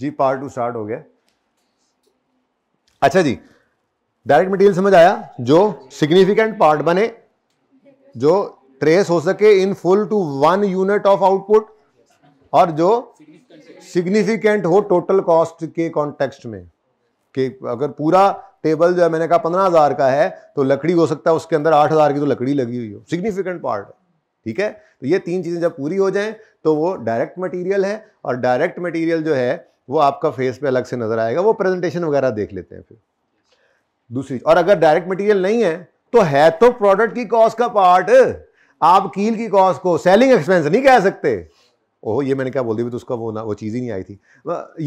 जी part two start हो गया अच्छा जी डायरेक्ट मटेरियल समझ आया जो सिग्निफिकेंट पार्ट बने जो ट्रेस हो सके in full to one unit of output और जो सिग्निफिकेंट हो टोटल कॉस्ट के कॉन्टेक्स्ट में कि अगर पूरा टेबल जो है मैंने कहा पंद्रह हज़ार का है तो लकड़ी हो सकता है उसके अंदर आठ हज़ार की तो लकड़ी लगी हुई हो सिग्निफिकेंट पार्ट ठीक है तो ये तीन चीज़ें जब पूरी हो जाएं तो वो डायरेक्ट मटेरियल है और डायरेक्ट मटेरियल जो है वो आपका फेस पे अलग से नज़र आएगा वो प्रेजेंटेशन वगैरह देख लेते हैं फिर दूसरी और अगर डायरेक्ट मटेरियल नहीं है तो है तो प्रोडक्ट की कॉस्ट का पार्ट आप कील की कॉस्ट को सेलिंग एक्सपेंस नहीं कह सकते ओहो ये मैंने क्या बोल दिया तो उसका वो ना वो चीज़ ही नहीं आई थी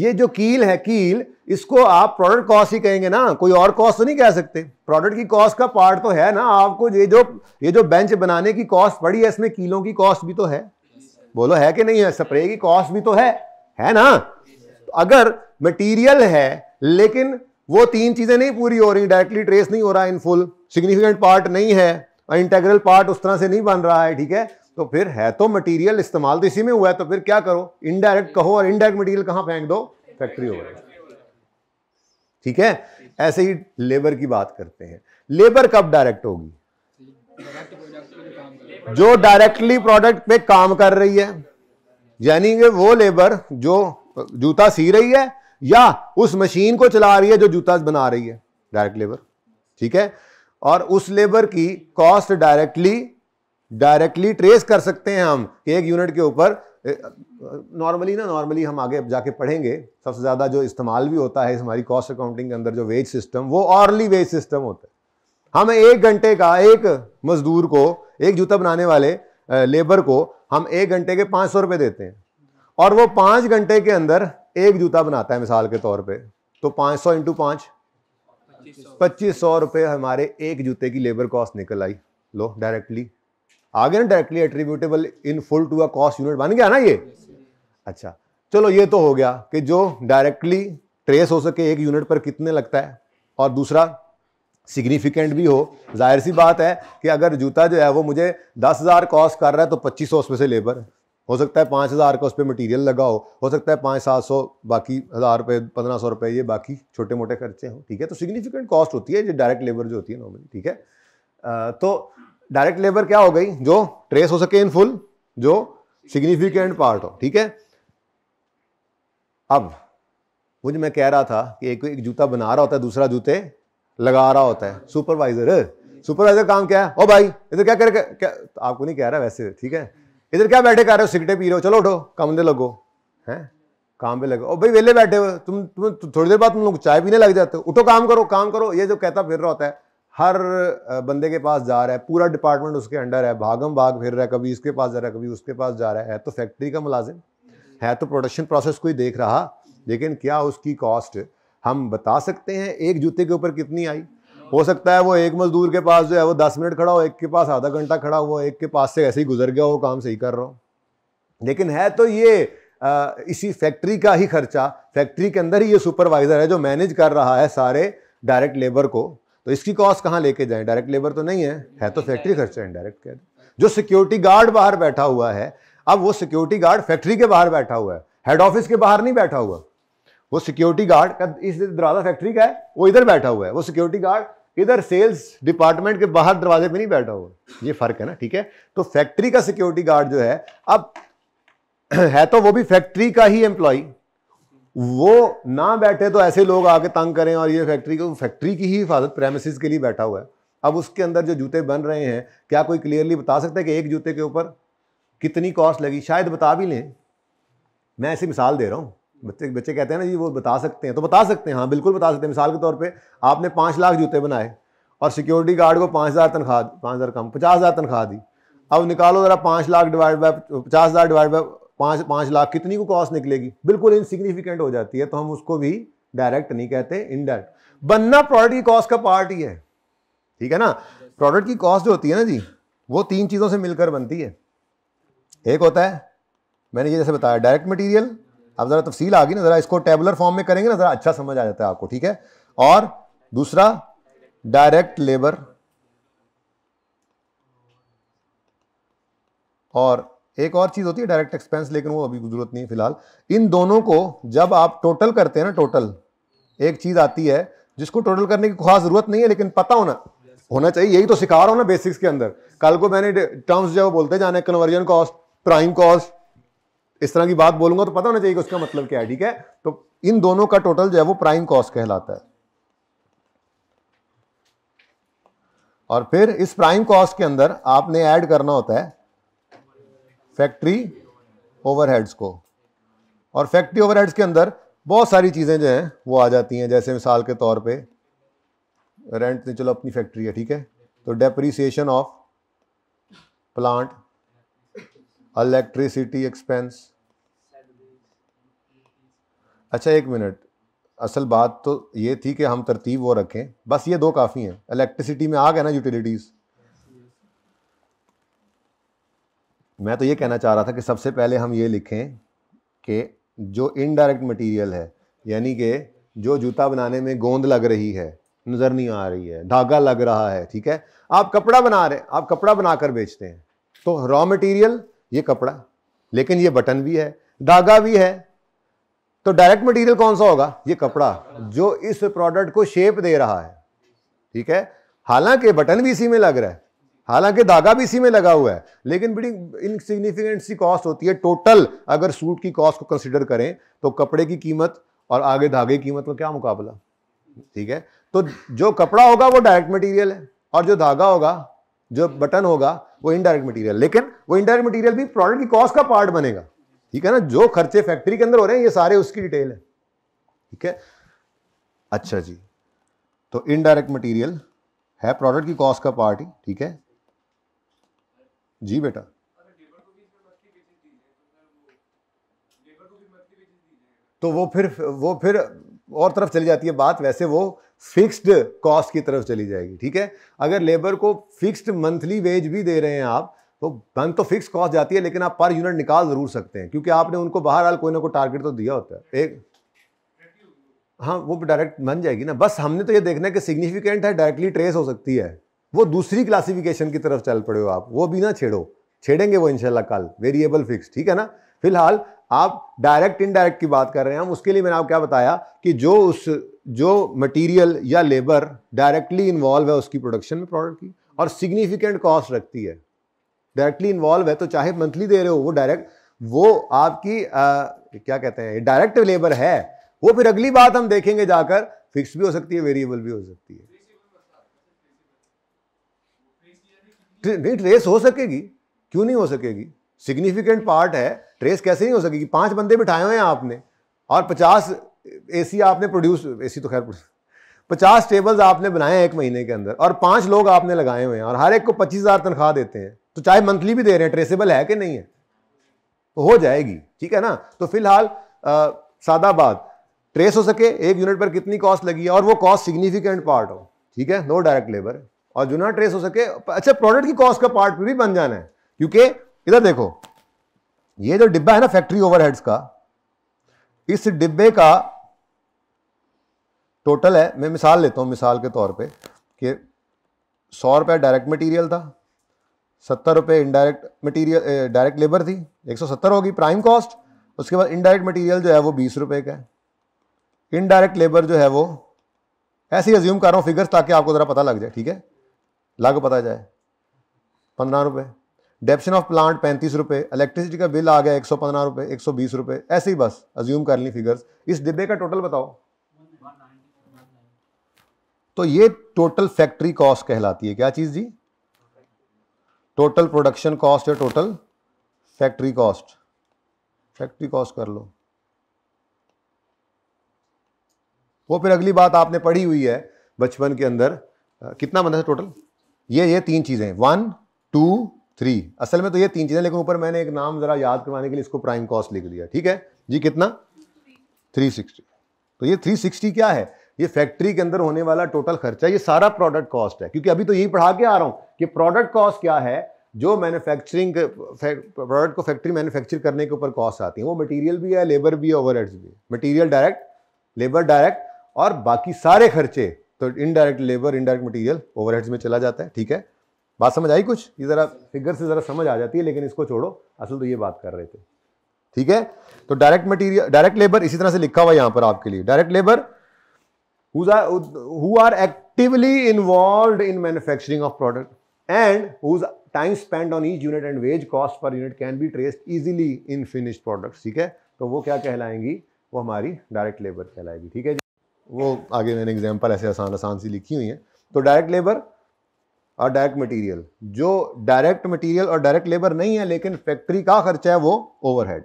ये जो कील है कील इसको आप प्रोडक्ट कॉस्ट ही कहेंगे ना कोई और कॉस्ट तो नहीं कह सकते प्रोडक्ट की कॉस्ट का पार्ट तो है ना आपको ये जो ये जो बेंच बनाने की कॉस्ट पड़ी है इसमें कीलों की कॉस्ट भी तो है बोलो है कि नहीं है स्प्रे की कॉस्ट भी तो है है ना अगर मटेरियल है लेकिन वो तीन चीजें नहीं पूरी हो रही डायरेक्टली ट्रेस नहीं हो रहा इन फुल सिग्निफिकेंट पार्ट नहीं है इंटेग्रल पार्ट उस तरह से नहीं बन रहा है ठीक है तो फिर है तो मटेरियल इस्तेमाल तो इसी में हुआ है तो फिर क्या करो इनडायरेक्ट कहो और इनडायरेक्ट मटेरियल कहां फेंक दो फैक्ट्री हो ओवर ठीक है ऐसे ही लेबर की बात करते हैं लेबर कब डायरेक्ट होगी जो डायरेक्टली प्रोडक्ट पे काम कर रही है यानी कि वो लेबर जो जूता सी रही है या उस मशीन को चला रही है जो जूता बना रही है डायरेक्ट लेबर ठीक है और उस लेबर की कॉस्ट डायरेक्टली डायरेक्टली ट्रेस कर सकते हैं हम कि एक यूनिट के ऊपर नॉर्मली ना नॉर्मली हम आगे जाके पढ़ेंगे सबसे ज़्यादा जो इस्तेमाल भी होता है हमारी कॉस्ट अकाउंटिंग के अंदर जो वेज सिस्टम वो ऑर्ली वेज सिस्टम होता है हम एक घंटे का एक मजदूर को एक जूता बनाने वाले लेबर को हम एक घंटे के पाँच सौ रुपये देते हैं और वो पांच घंटे के अंदर एक जूता बनाता है मिसाल के तौर पे तो पांच सौ इंटू पांच पच्चीस सौ रुपये हमारे एक जूते की लेबर कॉस्ट निकल आई लो डायरेक्टली आगे ना directly attributable in full to a cost unit बन गया ना ये अच्छा चलो ये तो हो गया कि जो डायरेक्टली ट्रेस हो सके एक यूनिट पर कितने लगता है और दूसरा सिग्निफिकेंट भी हो जाहिर सी बात है कि अगर जूता जो है वो मुझे दस हज़ार कॉस्ट कर रहा है तो पच्चीस सौ उसमें से लेबर हो सकता है पाँच हज़ार का उस पर मटीरियल लगा हो हो सकता है पाँच सात सौ बाकी हज़ार रुपये पंद्रह सौ रुपये ये बाकी छोटे मोटे खर्चे हों ठीक है तो सिग्निफिकेंट कॉस्ट होती है जो डायरेक्ट लेबर जो होती है नॉर्मली ठीक है तो डायरेक्ट लेबर क्या हो गई जो ट्रेस हो सके इन फुल जो सिग्निफिकेंट पार्ट हो ठीक है अब मुझे मैं कह रहा था कि एक एक जूता बना रहा होता है दूसरा जूते लगा रहा होता है सुपरवाइजर सुपरवाइजर काम क्या है ओ भाई इधर क्या कर क्या आपको नहीं कह रहा वैसे ठीक है इधर क्या बैठे कर रहे हो सिगरेट पी रहे हो चलो उठो काम दे लगो हैं काम पे लगे ओ भाई वेले बैठे हो तुम तुम थोड़ी देर बाद तुम लोग चाय पीने लग जाते हो उठो काम करो काम करो ये जो कहता फिर रहा होता है हर बंदे के पास जा रहा है पूरा डिपार्टमेंट उसके अंडर है भागम भाग फिर रहा है कभी इसके पास जा रहा है कभी उसके पास जा रहा है तो फैक्ट्री का मुलाजिम है तो प्रोडक्शन प्रोसेस को ही देख रहा लेकिन क्या उसकी कॉस्ट हम बता सकते हैं एक जूते के ऊपर कितनी आई हो सकता है वो एक मजदूर के पास जो है वो दस मिनट खड़ा हो एक के पास आधा घंटा खड़ा हुआ एक के पास से ऐसे ही गुजर गया हो काम सही कर रहा हो लेकिन है तो ये आ, इसी फैक्ट्री का ही खर्चा फैक्ट्री के अंदर ही ये सुपरवाइज़र है जो मैनेज कर रहा है सारे डायरेक्ट लेबर को तो इसकी कॉस्ट कहाँ लेके जाए डायरेक्ट लेबर तो नहीं है है तो फैक्ट्री खर्चा इनडायरेक्ट कह जो सिक्योरिटी गार्ड बाहर बैठा हुआ है अब वो सिक्योरिटी गार्ड फैक्ट्री के बाहर बैठा हुआ है हेड ऑफिस के बाहर नहीं बैठा हुआ वो सिक्योरिटी गार्ड का इस दरवाजा फैक्ट्री का है वो इधर बैठा हुआ है वो सिक्योरिटी गार्ड इधर सेल्स डिपार्टमेंट के बाहर दरवाजे पे नहीं बैठा हुआ ये फर्क है ना ठीक है तो फैक्ट्री का सिक्योरिटी गार्ड जो है अब है तो वो भी फैक्ट्री का ही एम्प्लॉय वो ना बैठे तो ऐसे लोग आके तंग करें और ये फैक्ट्री को फैक्ट्री की ही हिफाजत प्रेमिस के लिए बैठा हुआ है अब उसके अंदर जो जूते बन रहे हैं क्या कोई क्लियरली बता सकता है कि एक जूते के ऊपर कितनी कॉस्ट लगी शायद बता भी लें मैं ऐसी मिसाल दे रहा हूँ बच्चे बच्चे कहते हैं ना जी वो बता सकते हैं तो बता सकते हैं हाँ बिल्कुल बता सकते हैं मिसाल के तौर पे आपने पाँच लाख जूते बनाए और सिक्योरिटी गार्ड को पाँच हज़ार तनख्वाह पाँच हज़ार कम पचास हज़ार तनख्वाह दी अब निकालो ज़रा पाँच लाख डिवाइड बाय पचास हज़ार डिवाइड बाय पाँच पाँच लाख कितनी को कॉस्ट निकलेगी बिल्कुल इनसिग्निफिकेंट हो जाती है तो हम उसको भी डायरेक्ट नहीं कहते इनडायरेक्ट बनना प्रोडक्ट की कॉस्ट का पार्ट ही है ठीक है ना प्रोडक्ट की कॉस्ट जो होती है ना जी वो तीन चीज़ों से मिलकर बनती है एक होता है मैंने ये जैसे बताया डायरेक्ट मटीरियल अब ज़रा तफसील आ गई ना ज़रा इसको टेबुलर फॉर्म में करेंगे ना ज़रा अच्छा समझ आ जाता है आपको ठीक है और दूसरा डायरेक्ट लेबर और एक और चीज़ होती है डायरेक्ट एक्सपेंस लेकिन वो अभी जरूरत नहीं है फिलहाल इन दोनों को जब आप टोटल करते हैं ना टोटल एक चीज़ आती है जिसको टोटल करने की खास ज़रूरत नहीं है लेकिन पता होना होना चाहिए यही तो सिखा रहा हूँ ना बेसिक्स के अंदर कल को मैंने टर्म्स जो बोलते जाने कन्वर्जन कॉस्ट प्राइम कॉस्ट इस तरह की बात बोलूंगा तो पता होना चाहिए कि उसका मतलब क्या है ठीक है तो इन दोनों का टोटल जो है वो प्राइम कॉस्ट कहलाता है और फिर इस प्राइम कॉस्ट के अंदर आपने ऐड करना होता है फैक्ट्री ओवरहेड्स को और फैक्ट्री ओवरहेड्स के अंदर बहुत सारी चीज़ें जो हैं वो आ जाती हैं जैसे मिसाल के तौर पे रेंट ने चलो अपनी फैक्ट्री है ठीक है तो depreciation of plant electricity expense अच्छा एक मिनट असल बात तो ये थी कि हम तरतीब वो रखें बस ये दो काफ़ी हैं इलेक्ट्रिसिटी में आ गए ना यूटिलिटीज़ मैं तो ये कहना चाह रहा था कि सबसे पहले हम ये लिखें कि जो इनडायरेक्ट मटेरियल है यानी कि जो जूता बनाने में गोंद लग रही है नज़र नहीं आ रही है धागा लग रहा है ठीक है आप कपड़ा बना रहे आप कपड़ा बनाकर बेचते हैं तो रॉ मटेरियल ये कपड़ा लेकिन ये बटन भी है धागा भी है तो डायरेक्ट मटेरियल कौन सा होगा ये कपड़ा जो इस प्रोडक्ट को शेप दे रहा है ठीक है हालांकि बटन भी इसी में लग रहा है हालांकि धागा भी इसी में लगा हुआ है लेकिन बड़ी इनसिग्निफिकेंट सी कॉस्ट होती है टोटल अगर सूट की कॉस्ट को कंसिडर करें तो कपड़े की कीमत और आगे धागे की कीमत का क्या मुकाबला ठीक है तो जो कपड़ा होगा वो डायरेक्ट मटेरियल है और जो धागा होगा जो बटन होगा वो इनडायरेक्ट मटेरियल लेकिन वो इनडायरेक्ट मटेरियल भी प्रोडक्ट की कॉस्ट का पार्ट बनेगा ठीक है ना जो खर्चे फैक्ट्री के अंदर हो रहे हैं ये सारे उसकी डिटेल है ठीक है अच्छा जी तो इनडायरेक्ट मटेरियल है प्रोडक्ट की कॉस्ट का पार्ट ही ठीक है जी बेटा तो वो फिर वो फिर और तरफ चली जाती है बात वैसे वो फिक्स्ड कॉस्ट की तरफ चली जाएगी ठीक है अगर लेबर को फिक्स्ड मंथली वेज भी दे रहे हैं आप तो बंद तो फिक्स कॉस्ट जाती है लेकिन आप पर यूनिट निकाल जरूर सकते हैं क्योंकि आपने उनको बाहर हाल कोई ना कोई टारगेट तो दिया होता है एक हाँ वो डायरेक्ट बन जाएगी ना बस हमने तो ये देखना है कि सिग्निफिकेंट है डायरेक्टली ट्रेस हो सकती है वो दूसरी क्लासिफिकेशन की तरफ चल पड़े हो आप वो भी ना छेड़ो छेड़ेंगे वो इनशाला कल वेरिएबल फिक्स ठीक है ना फिलहाल आप डायरेक्ट इनडायरेक्ट की बात कर रहे हैं हम उसके लिए मैंने आपको क्या बताया कि जो उस जो मटेरियल या लेबर डायरेक्टली इन्वॉल्व है उसकी प्रोडक्शन में प्रोडक्ट की और सिग्निफिकेंट कॉस्ट रखती है डायरेक्टली इन्वॉल्व है तो चाहे मंथली दे रहे हो वो डायरेक्ट वो आपकी आ, क्या कहते हैं डायरेक्ट लेबर है वो फिर अगली बात हम देखेंगे जाकर फिक्स भी हो सकती है वेरिएबल भी हो सकती है नहीं ट्रेस हो सकेगी क्यों नहीं हो सकेगी सिग्निफिकेंट पार्ट है ट्रेस कैसे नहीं हो सकेगी पांच बंदे बिठाए हुए हैं आपने और पचास ए आपने प्रोड्यूस ए तो खैर पचास टेबल्स आपने बनाए हैं एक महीने के अंदर और पांच लोग आपने लगाए हुए हैं और हर एक को पच्चीस हज़ार तनख्वाह देते हैं तो चाहे मंथली भी दे रहे हैं ट्रेसेबल है कि नहीं है तो हो जाएगी ठीक है ना तो फिलहाल सादा बात ट्रेस हो सके एक यूनिट पर कितनी कॉस्ट लगी है और वो कॉस्ट सिग्निफिकेंट पार्ट हो ठीक है नो डायरेक्ट लेबर और जो ना ट्रेस हो सके अच्छा प्रोडक्ट की कॉस्ट का पार्ट भी बन जाना है क्योंकि इधर देखो ये जो डिब्बा है ना फैक्ट्री ओवरहेड्स का इस डिब्बे का टोटल है मैं मिसाल लेता हूँ मिसाल के तौर पे कि सौ रुपये डायरेक्ट मटेरियल था सत्तर रुपये इनडायरेक्ट मटेरियल डायरेक्ट लेबर थी एक सौ सत्तर होगी प्राइम कॉस्ट उसके बाद इनडायरेक्ट मटेरियल जो है वो बीस रुपये का है इनडायरेक्ट लेबर जो है वो ऐसे ही अज्यूम कर रहा हूँ फिगर्स ताकि आपको ज़रा पता लग जाए ठीक है लागू पता जाए पंद्रह रुपये डेप्शन ऑफ प्लांट पैंतीस रुपये इलेक्ट्रिसिटी का बिल आ गया एक सौ पंद्रह रुपये एक सौ बीस रुपये ऐसे ही बस अज्यूम कर ली फिगर्स इस डिब्बे का टोटल बताओ तो ये टोटल फैक्ट्री कॉस्ट कहलाती है क्या चीज़ जी टोटल प्रोडक्शन कॉस्ट या total factory cost factory cost कर लो वो फिर अगली बात आपने पढ़ी हुई है बचपन के अंदर कितना बना है टोटल ये ये तीन चीज़ें वन टू थ्री असल में तो ये तीन चीज़ें लेकिन ऊपर मैंने एक नाम ज़रा याद करवाने के लिए इसको प्राइम कॉस्ट लिख दिया ठीक है जी कितना थ्री सिक्सटी तो ये थ्री सिक्सटी क्या है ये फैक्ट्री के अंदर होने वाला टोटल खर्चा ये सारा प्रोडक्ट कॉस्ट है क्योंकि अभी तो यही पढ़ा के आ रहा हूँ कि प्रोडक्ट कॉस्ट क्या है जो मैन्युफैक्चरिंग प्रोडक्ट को फैक्ट्री मैन्युफैक्चर करने के ऊपर कॉस्ट आती है वो मटेरियल भी है लेबर भी है ओवरहेड्स भी मटेरियल डायरेक्ट लेबर डायरेक्ट और बाकी सारे खर्चे तो indirect labour indirect material overheads में चला जाता है ठीक है बात समझ आई कुछ ये ज़रा फिगर से ज़रा समझ आ जाती है लेकिन इसको छोड़ो असल तो ये बात कर रहे थे ठीक है तो डायरेक्ट मटेरियल डायरेक्ट लेबर इसी तरह से लिखा हुआ यहाँ पर आपके लिए direct labour who are actively involve in manufacturing of product and whose time spend on each unit and wage cost per unit can be traced easily in finish product ठीक है तो वो क्या कहलाएंगी वो हमारी डायरेक्ट लेबर कहलाएगी ठीक है जी वो आगे मैंने एग्जाम्पल ऐसे आसान आसान सी लिखी हुई है तो डायरेक्ट लेबर और डायरेक्ट मटेरियल जो डायरेक्ट मटेरियल और डायरेक्ट लेबर नहीं है लेकिन फैक्ट्री का खर्चा है वो ओवरहेड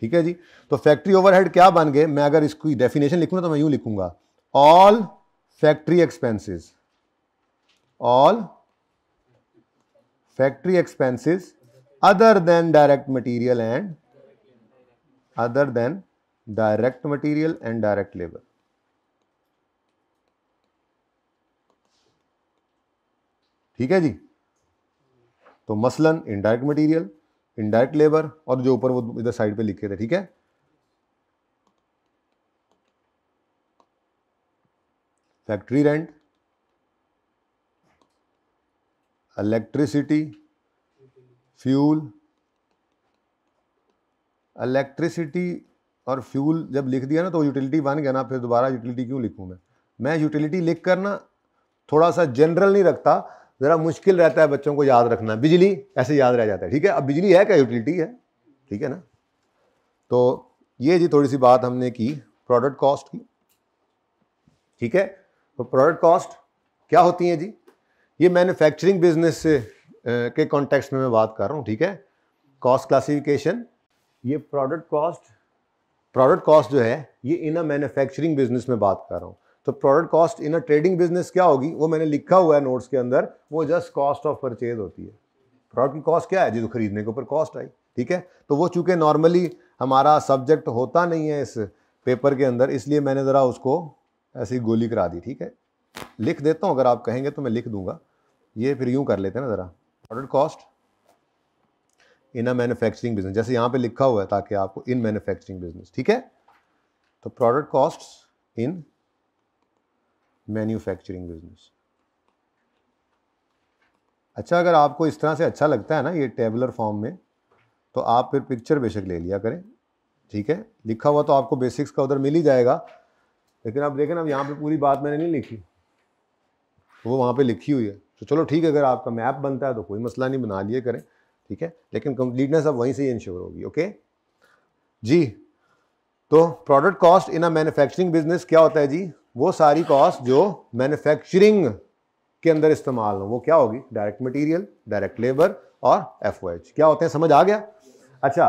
ठीक है जी तो फैक्ट्री ओवरहेड क्या बन गए मैं अगर इसकी डेफिनेशन लिखूं तो मैं यूं लिखूंगा all factory expenses all factory expenses other than direct material and other than direct material and direct labour ठीक है जी तो मसलन इनडायरेक्ट मटेरियल इनडायरेक्ट लेबर और जो ऊपर वो इधर साइड पे लिखे थे ठीक है factory rent electricity fuel electricity और फ्यूल जब लिख दिया ना तो यूटिलिटी बन गया ना फिर दोबारा यूटिलिटी क्यों लिखूँ मैं मैं यूटिलिटी लिख कर ना थोड़ा सा जनरल नहीं रखता ज़रा मुश्किल रहता है बच्चों को याद रखना बिजली ऐसे याद रह जाता है ठीक है अब बिजली है क्या यूटिलिटी है ठीक है ना तो ये जी थोड़ी सी बात हमने की प्रोडक्ट कॉस्ट की ठीक है तो प्रोडक्ट कॉस्ट क्या होती है जी ये मैन्युफैक्चरिंग बिजनेस से के कॉन्टेक्स्ट में मैं बात कर रहा हूँ ठीक है कॉस्ट क्लासिफिकेशन ये प्रोडक्ट कॉस्ट प्रोडक्ट कॉस्ट जो है ये इन अ मैन्युफैक्चरिंग बिजनेस में बात कर रहा हूँ तो product cost in a trading business क्या होगी वो मैंने लिखा हुआ है नोट्स के अंदर वो जस्ट कॉस्ट ऑफ परचेज होती है प्रोडक्ट की कॉस्ट क्या है जिसको तो खरीदने के ऊपर कॉस्ट आई ठीक है तो वो चूँकि नॉर्मली हमारा सब्जेक्ट होता नहीं है इस पेपर के अंदर इसलिए मैंने ज़रा उसको ऐसी गोली करा दी ठीक है लिख देता हूँ अगर आप कहेंगे तो मैं लिख दूंगा ये फिर यूँ कर लेते हैं ना ज़रा product cost in a manufacturing business जैसे यहाँ पे लिखा हुआ है ताकि आपको इन मैन्युफैक्चरिंग बिजनेस ठीक है तो product cost in manufacturing business अच्छा अगर आपको इस तरह से अच्छा लगता है ना ये टेबलर फॉर्म में तो आप फिर पिक्चर बेशक ले लिया करें ठीक है लिखा हुआ तो आपको बेसिक्स का उधर मिल ही जाएगा लेकिन आप देखें अब यहाँ पर पूरी बात मैंने नहीं लिखी वो वहाँ पर लिखी हुई है तो चलो ठीक है अगर आपका मैप बनता है तो कोई मसला नहीं बना लिए करें ठीक है लेकिन कंप्लीटनेस अब वहीं से ही इंश्योर होगी ओके जी तो product cost in a manufacturing business क्या होता है जी वो सारी कॉस्ट जो मैन्युफैक्चरिंग के अंदर इस्तेमाल हो वो क्या होगी डायरेक्ट मटेरियल डायरेक्ट लेबर और एफ क्या होते हैं समझ आ गया अच्छा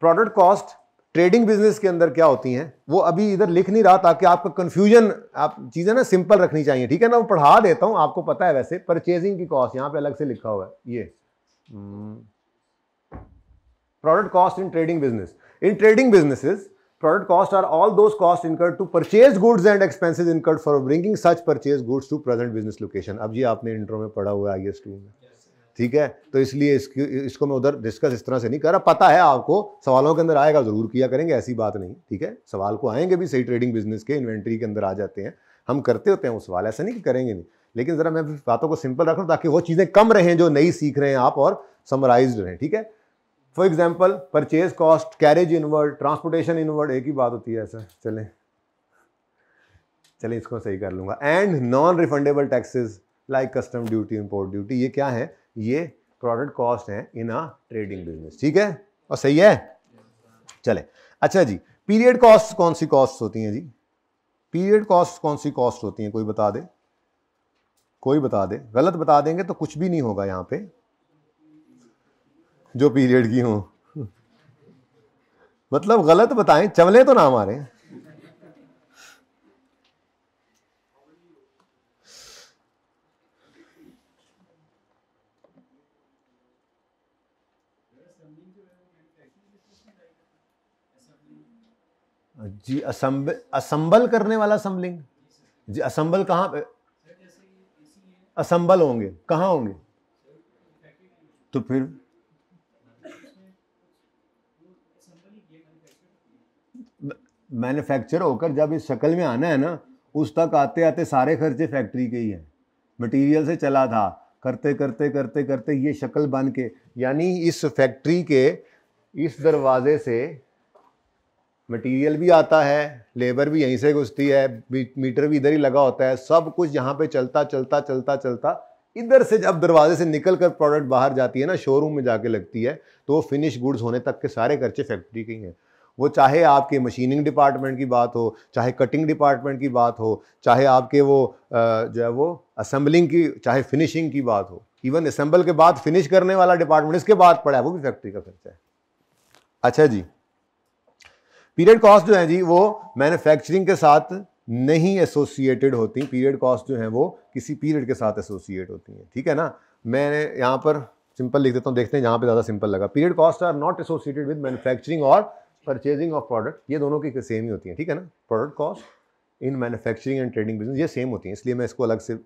प्रोडक्ट कॉस्ट ट्रेडिंग बिजनेस के अंदर क्या होती हैं वो अभी इधर लिख नहीं रहा ताकि आपका कन्फ्यूजन आप चीज़ें ना सिंपल रखनी चाहिए ठीक है ना वो पढ़ा देता हूँ आपको पता है वैसे परचेजिंग की कॉस्ट यहाँ पे अलग से लिखा हुआ है ये product cost in trading business in trading businesses product cost are all those cost incurred to purchase goods and expenses incurred for bringing such purchase goods to present business location अब जी आपने इंटरव्यू में पढ़ा हुआ I S to में ठीक है तो इसलिए इसकी इसको मैं उधर डिस्कस इस तरह से नहीं कर रहा पता है आपको सवालों के अंदर आएगा जरूर किया करेंगे ऐसी बात नहीं ठीक है सवाल को आएंगे भी सही ट्रेडिंग बिजनेस के इन्वेंट्री के अंदर आ जाते हैं हम करते होते हैं वो सवाल ऐसा नहीं कि करेंगे नहीं लेकिन ज़रा मैं बातों को सिंपल रख रहा ताकि वो चीज़ें कम रहें जो नई सीख रहे हैं आप और समराइज रहें ठीक है for example purchase cost carriage inward transportation inward एक ही बात होती है ऐसा चलें चलें इसको सही कर लूँगा and non refundable taxes like custom duty import duty ये क्या है ये प्रोडक्ट कॉस्ट है इन अ ट्रेडिंग बिजनेस ठीक है और सही है चले अच्छा जी पीरियड कॉस्ट कौन सी कॉस्ट होती हैं जी पीरियड कॉस्ट कौन सी कॉस्ट होती हैं कोई बता दे कोई बता दे गलत बता देंगे तो कुछ भी नहीं होगा यहाँ पे जो पीरियड की हो मतलब गलत बताएं चवले तो ना हमारे जी असंबल असंबल करने वाला समलिंग जी असंबल कहाँ पे असंबल होंगे कहाँ होंगे तो फिर मैन्युफैक्चर होकर जब इस शक्ल में आना है ना उस तक आते आते सारे खर्चे फैक्ट्री के ही हैं मटेरियल से चला था करते करते करते करते ये शक्ल बन के यानी इस फैक्ट्री के इस दरवाजे से मटेरियल भी आता है लेबर भी यहीं से घुसती है मीटर भी इधर ही लगा होता है सब कुछ यहाँ पे चलता चलता चलता चलता इधर से जब दरवाजे से निकल कर प्रोडक्ट बाहर जाती है ना शोरूम में जाके लगती है तो वो फिनिश गुड्स होने तक के सारे खर्चे फैक्ट्री के ही हैं वो चाहे आपके मशीनिंग डिपार्टमेंट की बात हो चाहे कटिंग डिपार्टमेंट की बात हो चाहे आपके वो जो है वो असम्बलिंग की चाहे फिनिशिंग की बात हो इवन असम्बल के बाद फिनिश करने वाला डिपार्टमेंट इसके बाद पड़ा है वो भी फैक्ट्री का खर्चा है अच्छा जी पीरियड कॉस्ट जो है जी वो मैन्युफैक्चरिंग के साथ नहीं एसोसिएटेड होती पीरियड कॉस्ट जो है वो किसी पीरियड के साथ एसोसिएट होती हैं ठीक है ना मैंने यहाँ पर सिंपल लिख देता हूँ देखते हैं जहाँ पे ज़्यादा सिंपल लगा period cost are not associated with manufacturing और परचेजिंग ऑफ प्रोडक्ट ये दोनों की सेम ही होती हैं ठीक है ना product cost in manufacturing and trading business ये सेम होती हैं इसलिए मैं इसको अलग से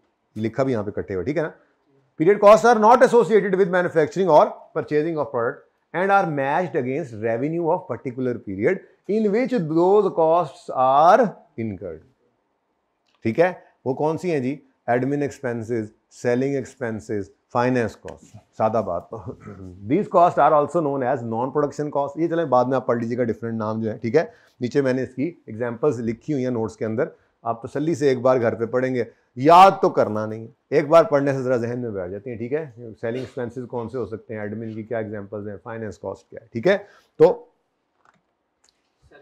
लिखा भी यहाँ पे इकट्ठे हुआ ठीक है ना period cost are not associated with manufacturing और purchasing of product and are matched against revenue of particular period in which those cost are incurred ठीक है वो कौन सी हैं जी admin expenses selling expenses finance cost सादा बात these cost are also known as non production cost ये चले बाद में आप पढ़ लीजिएगा डिफरेंट नाम जो है ठीक है नीचे मैंने इसकी एग्जाम्पल्स लिखी हुई हैं नोट्स के अंदर आप तसली से एक बार घर पे पढ़ेंगे याद तो करना नहीं है एक बार पढ़ने से ज़रा जहन में बैठ जाती है ठीक है सेलिंग एक्सपेंसिस कौन से हो सकते हैं एडमिन की क्या एग्जाम्पल्स हैं फाइनेंस कॉस्ट क्या है ठीक है तो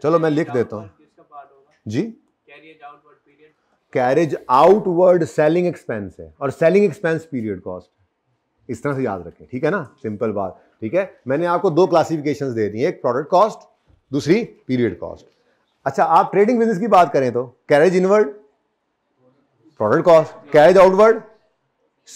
चलो मैं लिख देता हूँ जी कैरेज आउटवर्ड सेलिंग एक्सपेंस है और सेलिंग एक्सपेंस पीरियड कॉस्ट इस तरह से याद रखें ठीक है ना सिंपल बात ठीक है मैंने आपको दो क्लासिफिकेशन दे दी है एक प्रोडक्ट कॉस्ट दूसरी पीरियड कॉस्ट अच्छा आप ट्रेडिंग बिजनेस की बात करें तो carriage inward product cost carriage outward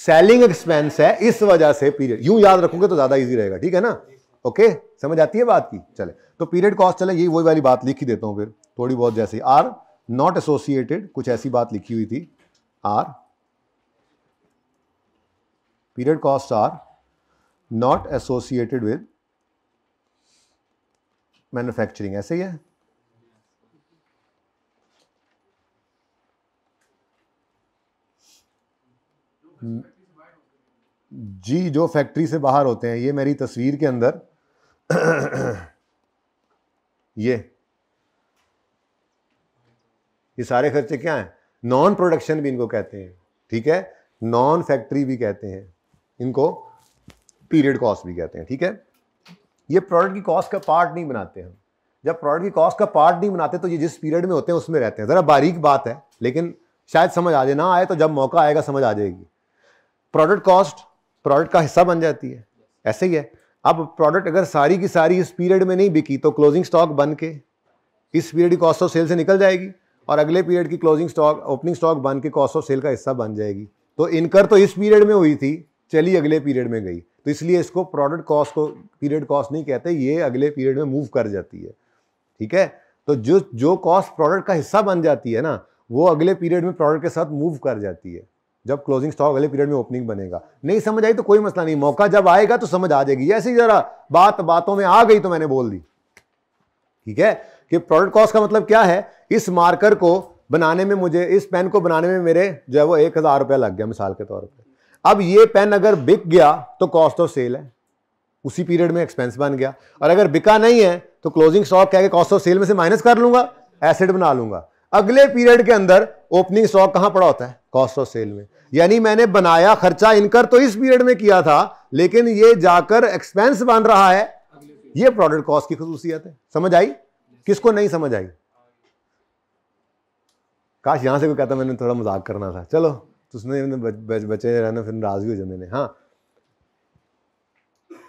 selling expense है इस वजह से पीरियड यूं याद रखोगे तो ज्यादा ईजी रहेगा ठीक है ना ओके समझ आती है बात की चले तो पीरियड कॉस्ट चले यही वही वाली बात लिख ही देता हूँ फिर थोड़ी बहुत जैसे आर नॉट एसोसिएटेड कुछ ऐसी बात लिखी हुई थी are period cost are not associated with manufacturing ऐसे ही है जी जो फैक्ट्री से बाहर होते हैं ये मेरी तस्वीर के अंदर ये ये सारे खर्चे क्या हैं नॉन प्रोडक्शन भी इनको कहते हैं ठीक है नॉन फैक्ट्री भी कहते हैं इनको पीरियड कॉस्ट भी कहते हैं ठीक है ये प्रोडक्ट की कॉस्ट का पार्ट नहीं बनाते हम जब प्रोडक्ट की कॉस्ट का पार्ट नहीं बनाते तो ये जिस पीरियड में होते हैं उसमें रहते हैं ज़रा बारीक बात है लेकिन शायद समझ आ जाए ना आए तो जब मौका आएगा समझ आ जाएगी प्रोडक्ट कॉस्ट प्रोडक्ट का हिस्सा बन जाती है ऐसे ही है अब प्रोडक्ट अगर सारी की सारी इस पीरियड में नहीं बिकी तो क्लोजिंग स्टॉक बन के इस पीरियड की कॉस्ट ऑफ सेल से निकल जाएगी और अगले पीरियड की क्लोजिंग स्टॉक ओपनिंग स्टॉक बन के कॉस्ट ऑफ सेल का हिस्सा बन जाएगी तो इनकर तो इस पीरियड में हुई थी चली अगले पीरियड में गई तो इसलिए इसको प्रोडक्ट कॉस्ट को पीरियड कॉस्ट नहीं कहते ये अगले पीरियड में मूव कर जाती है ठीक है तो जो जो कॉस्ट प्रोडक्ट का हिस्सा बन जाती है ना वो अगले पीरियड में प्रोडक्ट के साथ मूव कर जाती है जब क्लोजिंग स्टॉक अगले पीरियड में ओपनिंग बनेगा नहीं समझ आई तो कोई मसला नहीं मौका जब आएगा तो समझ आ जाएगी ऐसी जरा बात बातों में आ गई तो मैंने बोल दी ठीक है कि प्रोडक्ट कॉस्ट का मतलब क्या है इस मार्कर को बनाने में मुझे इस पेन को बनाने में मेरे जो है वो एक हज़ार रुपया लग गया मिसाल के तौर पर अब ये पेन अगर बिक गया तो कॉस्ट ऑफ सेल है उसी पीरियड में एक्सपेंस बन गया और अगर बिका नहीं है तो क्लोजिंग स्टॉक क्या कॉस्ट ऑफ सेल में से माइनस कर लूंगा एसिड बना लूंगा अगले पीरियड के अंदर ओपनिंग स्टॉक कहां पड़ा होता है कॉस्ट ऑफ सेल में यानी मैंने बनाया खर्चा इनकर तो इस पीरियड में किया था लेकिन ये जाकर एक्सपेंस बन रहा है ये प्रोडक्ट कॉस्ट की खसूसियत है समझ आई किसको नहीं समझ आई काश यहां से कोई कहता मैंने थोड़ा मजाक करना था चलो तो उसने बच, बच, बचे रहना फिर नाराजगी हो जाने हाँ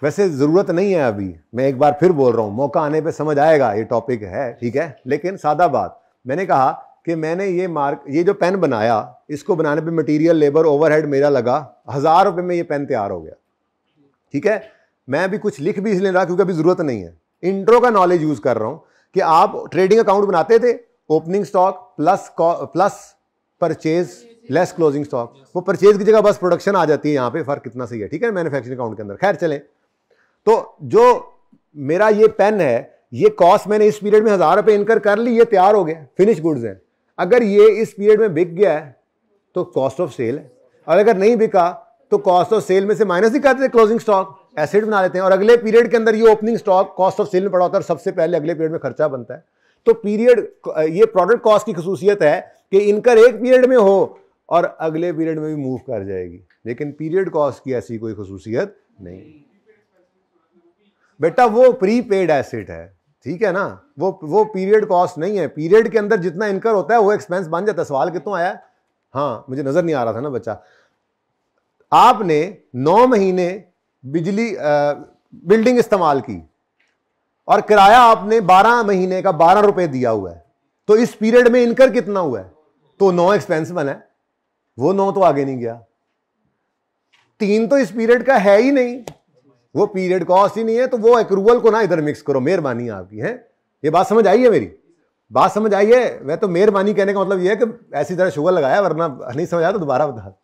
वैसे ज़रूरत नहीं है अभी मैं एक बार फिर बोल रहा हूं मौका आने पे समझ आएगा ये टॉपिक है ठीक है लेकिन सादा बात मैंने कहा कि मैंने ये मार्क ये जो पेन बनाया इसको बनाने पे मटेरियल लेबर ओवरहेड मेरा लगा हज़ार रुपये में ये पेन तैयार हो गया ठीक है मैं अभी कुछ लिख भी इसलिए रहा क्योंकि अभी ज़रूरत नहीं है इंट्रो का नॉलेज यूज़ कर रहा हूँ कि आप ट्रेडिंग अकाउंट बनाते थे opening stock plus plus purchase less closing stock वो परचेज की जगह बस प्रोडक्शन आ जाती है यहाँ पे फर्क कितना सही है ठीक है मैनुफेक्चरिंग अकाउंट के अंदर खैर चले तो जो मेरा ये पेन है ये कॉस्ट मैंने इस पीरियड में हज़ार रुपये इनकर कर ली ये तैयार हो गया फिनिश गुड्स हैं अगर ये इस पीरियड में बिक गया है तो कॉस्ट ऑफ सेल है और अगर नहीं बिका तो कॉस्ट ऑफ सेल में से माइनस ही करते हैं क्लोजिंग स्टॉक एसेट बना लेते हैं और अगले पीरियड के अंदर ये opening stock cost of sale में पड़ा होता है सबसे पहले अगले पीरियड में खर्चा बनता है तो पीरियड ये प्रोडक्ट कॉस्ट की खसूसियत है कि इनकर एक पीरियड में हो और अगले पीरियड में भी मूव कर जाएगी लेकिन पीरियड कॉस्ट की ऐसी कोई खसूसियत नहीं बेटा वो प्री पेड एसेट है ठीक है ना वो वो पीरियड कॉस्ट नहीं है पीरियड के अंदर जितना इनकर होता है वो एक्सपेंस बन जाता है सवाल कितना आया हाँ मुझे नज़र नहीं आ रहा था ना बच्चा आपने नौ महीने बिजली आ, बिल्डिंग इस्तेमाल की और किराया आपने बारह महीने का बारह रुपए दिया हुआ है तो इस पीरियड में इनकर कितना हुआ है तो नौ एक्सपेंस बना है वो नौ तो आगे नहीं गया तीन तो इस पीरियड का है ही नहीं वो पीरियड कॉस्ट ही नहीं है तो वो एक्रूवल को ना इधर मिक्स करो मेहरबानी आपकी है ये बात समझ आई है मेरी बात समझ आई है वह तो मेहरबानी कहने का मतलब ये है कि ऐसी तरह शुगर लगाया वरना नहीं समझ आया तो दोबारा बता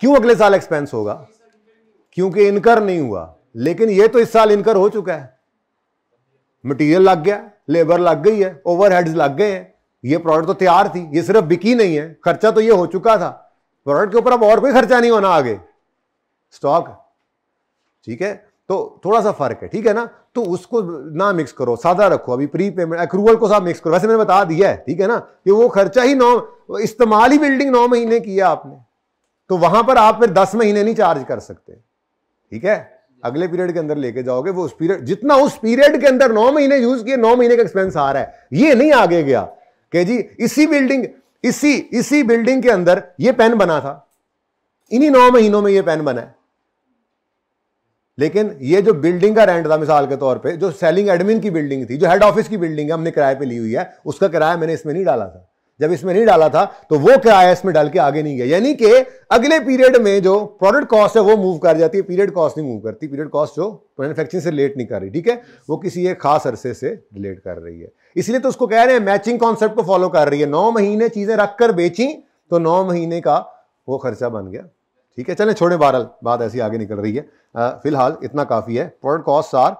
क्यों अगले साल एक्सपेंस होगा क्योंकि इनकर नहीं हुआ लेकिन ये तो इस साल इनकर हो चुका है मटेरियल लग गया लेबर लग गई है ओवरहेड्स लग गए हैं ये प्रोडक्ट तो तैयार थी ये सिर्फ बिकी नहीं है खर्चा तो ये हो चुका था प्रोडक्ट के ऊपर अब और कोई खर्चा नहीं होना आगे स्टॉक ठीक है तो थोड़ा सा फर्क है ठीक है ना तो उसको ना मिक्स करो सादा रखो अभी प्री पेमेंट अक्रूवल को साथ मिक्स करो वैसे मैंने बता दिया है ठीक है ना कि वो खर्चा ही नौ इस्तेमाल ही बिल्डिंग नौ महीने किया आपने तो वहां पर आप फिर दस महीने नहीं चार्ज कर सकते ठीक है अगले पीरियड के अंदर लेके जाओगे वो उस पीरियड जितना उस पीरियड के अंदर नौ महीने यूज किए नौ महीने का एक्सपेंस आ रहा है ये नहीं आगे गया कि जी इसी बिल्डिंग इसी इसी बिल्डिंग के अंदर यह पेन बना था इन्हीं नौ महीनों में यह पेन बना है लेकिन ये जो बिल्डिंग का रेंट था मिसाल के तौर पे जो सेलिंग एडमिन की बिल्डिंग थी जो हेड ऑफिस की बिल्डिंग है हमने किराए पे ली हुई है उसका किराया मैंने इसमें नहीं डाला था जब इसमें नहीं डाला था तो वो किराया इसमें डाल के आगे नहीं गया यानी कि अगले पीरियड में जो प्रोडक्ट कॉस्ट है वो मूव कर जाती है पीरियड कॉस्ट नहीं मूव करती पीरियड कॉस्ट जो मैनुफैक्चरिंग से रिलेट नहीं कर रही ठीक है वो किसी एक खास अरसे से रिलेट कर रही है इसलिए तो उसको कह रहे हैं मैचिंग कॉन्सेप्ट को फॉलो कर रही है नौ महीने चीजें रख कर बेची तो नौ महीने का वो खर्चा बन गया ठीक है चले छोड़े बहरहाल बात ऐसी आगे निकल रही है फिलहाल इतना काफ़ी है प्रोडक्ट कॉस्ट आर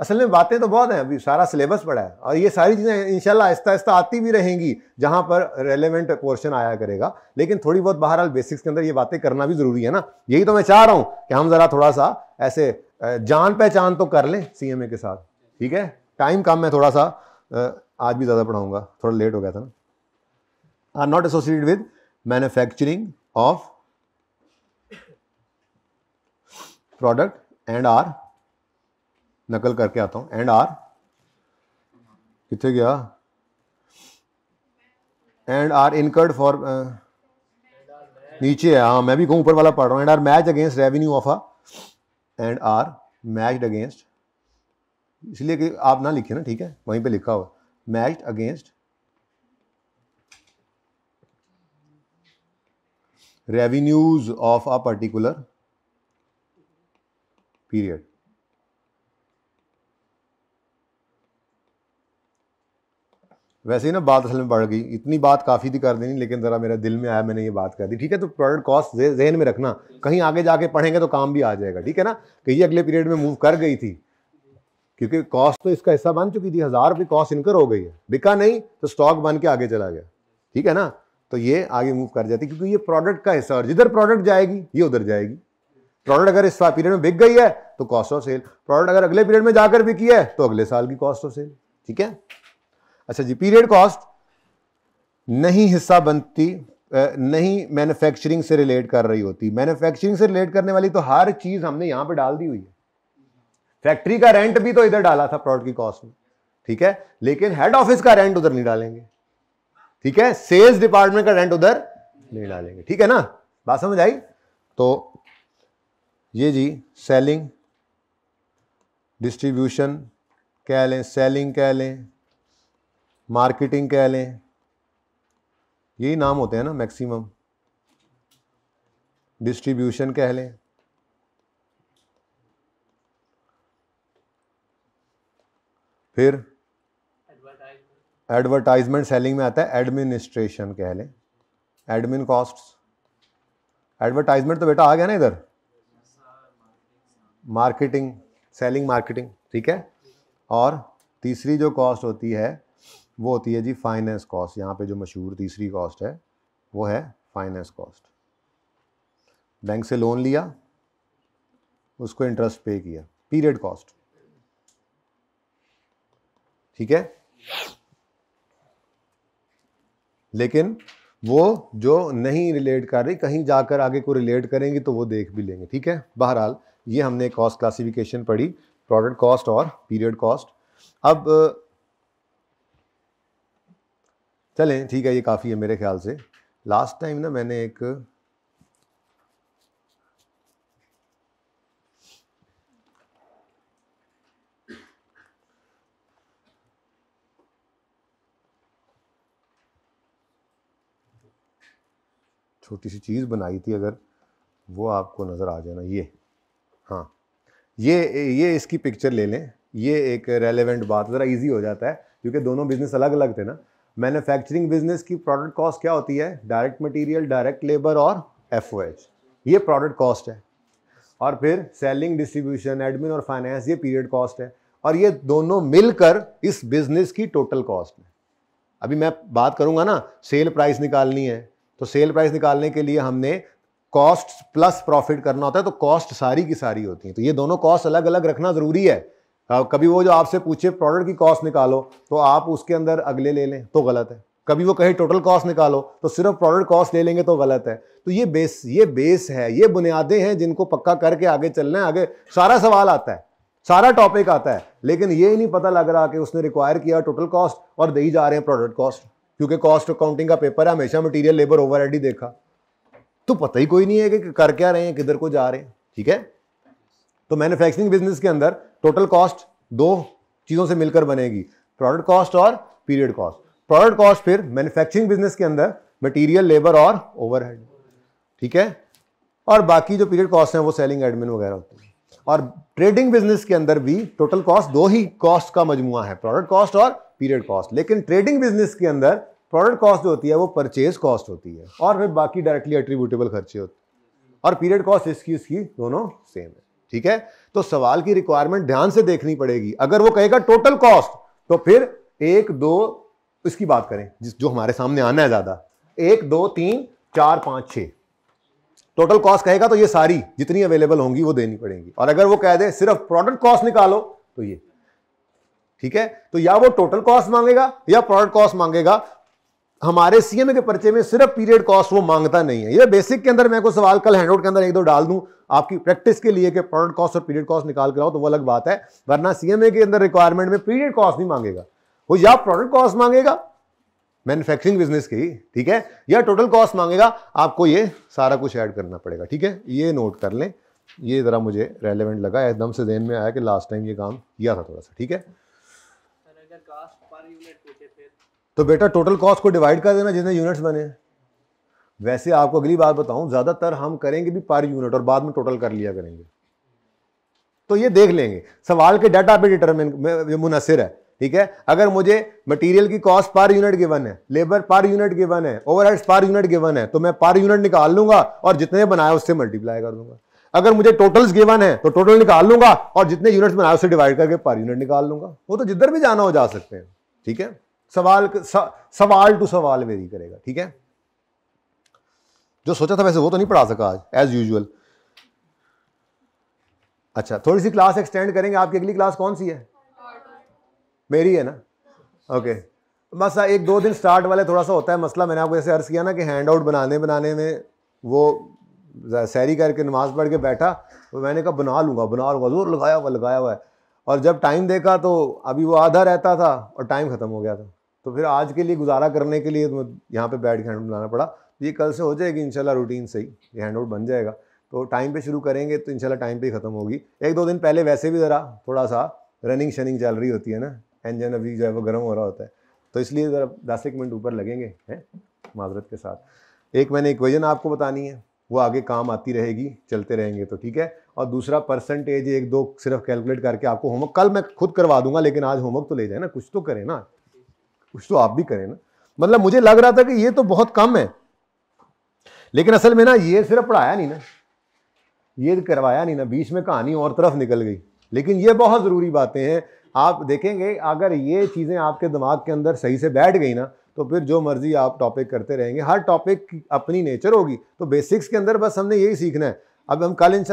असल में बातें तो बहुत हैं अभी सारा सिलेबस पड़ा है और ये सारी चीज़ें इनशाला आहिस्ता आहिस्ता आती भी रहेंगी जहां पर रेलिवेंट पोर्शन आया करेगा लेकिन थोड़ी बहुत बहरहाल बेसिक्स के अंदर ये बातें करना भी ज़रूरी है ना यही तो मैं चाह रहा हूं कि हम ज़रा थोड़ा सा ऐसे जान पहचान तो कर लें सी के साथ ठीक है टाइम कम है थोड़ा सा आज भी ज़्यादा पढ़ाऊँगा थोड़ा लेट हो गया था ना are not associated with manufacturing of product and are नकल करके आता हूँ एंड आर कितने गया एंड आर इनकर्ड फॉर नीचे है हाँ मैं भी कहूँ ऊपर वाला पढ़ रहा हूँ and are match against revenue of a and are matched against इसलिए कि आप ना लिखिए ना ठीक है वहीं पे लिखा हो match against revenues of a particular period वैसे ही ना बात असल में बढ़ गई इतनी बात काफ़ी थी कर देनी लेकिन ज़रा मेरा दिल में आया मैंने ये बात कर दी ठीक है तो प्रोडक्ट कॉस्ट जहन में रखना कहीं आगे जाके पढ़ेंगे तो काम भी आ जाएगा ठीक है ना कि ये अगले पीरियड में मूव कर गई थी क्योंकि कॉस्ट तो इसका हिस्सा बन चुकी थी हज़ार रुपये कॉस्ट इनकर हो गई है बिका नहीं तो स्टॉक बन के आगे चला गया ठीक है ना तो ये आगे मूव कर जाती क्योंकि ये प्रोडक्ट का हिस्सा और जिधर प्रोडक्ट जाएगी ये उधर जाएगी प्रोडक्ट अगर इस पीरियड में बिक गई है तो कॉस्ट ऑफ सेल प्रोडक्ट अगर अगले पीरियड में जाकर बिकी है तो अगले साल की कॉस्ट ऑफ सेल ठीक है अच्छा जी पीरियड कॉस्ट नहीं हिस्सा बनती नहीं मैन्युफैक्चरिंग से रिलेट कर रही होती मैन्युफैक्चरिंग से रिलेट करने वाली तो हर चीज़ हमने यहाँ पे डाल दी हुई है फैक्ट्री का रेंट भी तो इधर डाला था प्रोडक्ट की कॉस्ट में ठीक है लेकिन हेड ऑफिस का रेंट उधर नहीं डालेंगे ठीक है सेल्स डिपार्टमेंट का रेंट उधर नहीं डालेंगे ठीक है ना बात समझ आई तो ये जी सेलिंग डिस्ट्रीब्यूशन कह लें सेलिंग कह लें मार्केटिंग कह लें यही नाम होते हैं ना मैक्सिमम डिस्ट्रीब्यूशन कह लें फिर एडवर्टाइजमेंट सेलिंग में आता है एडमिनिस्ट्रेशन कह लें एडमिन कॉस्ट एडवर्टाइजमेंट तो बेटा आ गया ना इधर मार्केटिंग सेलिंग मार्केटिंग ठीक है और तीसरी जो कॉस्ट होती है वो होती है जी फाइनेंस कॉस्ट यहाँ पे जो मशहूर तीसरी कॉस्ट है वो है फाइनेंस कॉस्ट बैंक से लोन लिया उसको इंटरेस्ट पे किया पीरियड कॉस्ट ठीक है लेकिन वो जो नहीं रिलेट कर रही कहीं जाकर आगे को रिलेट करेंगी तो वो देख भी लेंगे ठीक है बहरहाल ये हमने कॉस्ट क्लासिफिकेशन पढ़ी प्रोडक्ट कॉस्ट और पीरियड कॉस्ट अब चलें ठीक है ये काफ़ी है मेरे ख्याल से लास्ट टाइम ना मैंने एक छोटी सी चीज़ बनाई थी अगर वो आपको नज़र आ जाए ना ये हाँ ये ये इसकी पिक्चर ले लें ये एक रेलेवेंट बात ज़रा इजी हो जाता है क्योंकि दोनों बिज़नेस अलग अलग थे ना मैन्युफैक्चरिंग बिज़नेस की प्रोडक्ट कॉस्ट क्या होती है डायरेक्ट मटेरियल डायरेक्ट लेबर और एफ ये प्रोडक्ट कॉस्ट है और फिर सेलिंग डिस्ट्रीब्यूशन एडमिन और फाइनेंस ये पीरियड कॉस्ट है और ये दोनों मिलकर इस बिज़नेस की टोटल कॉस्ट है अभी मैं बात करूंगा ना सेल प्राइस निकालनी है तो सेल प्राइस निकालने के लिए हमने कॉस्ट प्लस प्रॉफिट करना होता है तो कॉस्ट सारी की सारी होती है तो ये दोनों कॉस्ट अलग अलग रखना ज़रूरी है कभी वो जो आपसे पूछे प्रोडक्ट की कॉस्ट निकालो तो आप उसके अंदर अगले ले लें तो गलत है कभी वो कहे टोटल कॉस्ट निकालो तो सिर्फ प्रोडक्ट कॉस्ट ले लेंगे तो गलत है तो ये बेस ये बेस है ये बुनियादें हैं जिनको पक्का करके आगे चलना है आगे सारा सवाल आता है सारा टॉपिक आता है लेकिन ये ही नहीं पता लग रहा कि उसने रिक्वायर किया टोटल कॉस्ट और दे जा रहे हैं प्रोडक्ट कॉस्ट क्योंकि कॉस्ट अकाउंटिंग का पेपर है हमेशा मटीरियल लेबर ओवर ही देखा तो पता ही कोई नहीं है कि कर क्या रहे हैं किधर को जा रहे हैं ठीक है तो मैन्युफैक्चरिंग बिजनेस के अंदर टोटल कॉस्ट दो चीज़ों से मिलकर बनेगी प्रोडक्ट कॉस्ट और पीरियड कॉस्ट प्रोडक्ट कॉस्ट फिर मैन्युफैक्चरिंग बिजनेस के अंदर मटेरियल लेबर और ओवरहेड ठीक है और बाकी जो पीरियड कॉस्ट हैं वो सेलिंग एडमिन वगैरह होती है और ट्रेडिंग बिजनेस के अंदर भी टोटल कॉस्ट दो ही कॉस्ट का मजमुआ है प्रोडक्ट कॉस्ट और पीरियड कॉस्ट लेकिन ट्रेडिंग बिजनेस के अंदर प्रोडक्ट कॉस्ट जो होती है वो परचेज कॉस्ट होती है और फिर बाकी डायरेक्टली एट्रीब्यूटेबल खर्चे होते हैं और पीरियड कॉस्ट इसकी इसकी दोनों सेम है ठीक है तो सवाल की रिक्वायरमेंट ध्यान से देखनी पड़ेगी अगर वो कहेगा टोटल कॉस्ट तो फिर एक दो इसकी बात करें जिस जो हमारे सामने आना है ज़्यादा एक दो तीन चार पांच छ टोटल कॉस्ट कहेगा तो ये सारी जितनी अवेलेबल होंगी वो देनी पड़ेगी और अगर वो कह दे सिर्फ प्रोडक्ट कॉस्ट निकालो तो ये ठीक है तो या वो टोटल कॉस्ट मांगेगा या प्रोडक्ट कॉस्ट मांगेगा हमारे सीएम के पर्चे में सिर्फ पीरियड कॉस्ट वो मांगता नहीं है ये बेसिक के अंदर मैं को सवाल कल हैंडआउट के अंदर एक दो डाल दूं आपकी प्रैक्टिस के लिए कि प्रोडक्ट कॉस्ट और पीरियड कॉस्ट निकाल कर आओ तो वो अलग बात है वरना सीएमए के अंदर रिक्वायरमेंट में पीरियड कॉस्ट नहीं मांगेगा वो या प्रोडक्ट कॉस्ट मांगेगा मैन्युफैक्चरिंग बिजनेस की ठीक है या टोटल कॉस्ट मांगेगा आपको ये सारा कुछ ऐड करना पड़ेगा ठीक है ये नोट कर लें ये ज़रा मुझे रेलिवेंट लगा एकदम से देन में आया कि लास्ट टाइम ये काम किया था थोड़ा सा ठीक है तो बेटा टोटल कॉस्ट को डिवाइड कर देना जितने यूनिट्स बने हैं वैसे आपको अगली बात बताऊं ज़्यादातर हम करेंगे भी पर यूनिट और बाद में टोटल कर लिया करेंगे तो ये देख लेंगे सवाल के डाटा पे डिटरमिन मुनसर है ठीक है अगर मुझे मटेरियल की कॉस्ट पर यूनिट गिवन है लेबर पर यूनिट गिवन है ओवरहेड्स पर यूनिट गिवन है तो मैं पर यूनिट निकाल लूंगा और जितने बनाए उससे मल्टीप्लाई कर दूंगा अगर मुझे टोटल्स गिवन है तो टोटल निकाल लूंगा और जितने यूनिट्स बनाए उससे डिवाइड करके पर यूनिट निकाल लूंगा वो तो जिधर भी जाना हो जा सकते हैं ठीक है सवाल सवाल टू सवाल वेरी करेगा ठीक है जो सोचा था वैसे वो तो नहीं पढ़ा सका आज एज यूजल अच्छा थोड़ी सी क्लास एक्सटेंड करेंगे आपकी अगली क्लास कौन सी है मेरी है ना ओके बस हाँ, एक दो दिन स्टार्ट वाले थोड़ा सा होता है मसला मैंने आपको ऐसे अर्ज़ किया ना कि हैंड आउट बनाने बनाने में वो सैरी करके नमाज पढ़ के बैठा तो मैंने कहा बना लूंगा बना लूंगा जोर लगाया हुआ लगाया हुआ है और जब टाइम देखा तो अभी वो आधा रहता था और टाइम ख़त्म हो गया था तो फिर आज के लिए गुजारा करने के लिए तो यहाँ पे बैठ के हैंड बनाना पड़ा तो ये कल से हो जाएगी इंशाल्लाह रूटीन से ही ये हैंड बन जाएगा तो टाइम पे शुरू करेंगे तो इंशाल्लाह टाइम पे ही ख़त्म होगी एक दो दिन पहले वैसे भी ज़रा थोड़ा सा रनिंग शनिंग चल रही होती है ना इंजन अभी जो है वो गर्म हो रहा होता है तो इसलिए ज़रा दस एक मिनट ऊपर लगेंगे हैं माजरत के साथ एक मैंने इक्वेजन आपको बतानी है वो आगे काम आती रहेगी चलते रहेंगे तो ठीक है और दूसरा परसेंटेज एक दो सिर्फ कैलकुलेट करके आपको होमवर्क कल मैं खुद करवा दूंगा लेकिन आज होमवर्क तो ले जाए ना कुछ तो करें ना कुछ तो आप भी करें ना मतलब मुझे लग रहा था कि ये तो बहुत कम है लेकिन असल में ना ये सिर्फ पढ़ाया नहीं ना ये करवाया नहीं ना बीच में कहानी और तरफ निकल गई लेकिन ये बहुत ज़रूरी बातें हैं आप देखेंगे अगर ये चीज़ें आपके दिमाग के अंदर सही से बैठ गई ना तो फिर जो मर्ज़ी आप टॉपिक करते रहेंगे हर टॉपिक अपनी नेचर होगी तो बेसिक्स के अंदर बस हमने यही सीखना है अब हम कल इन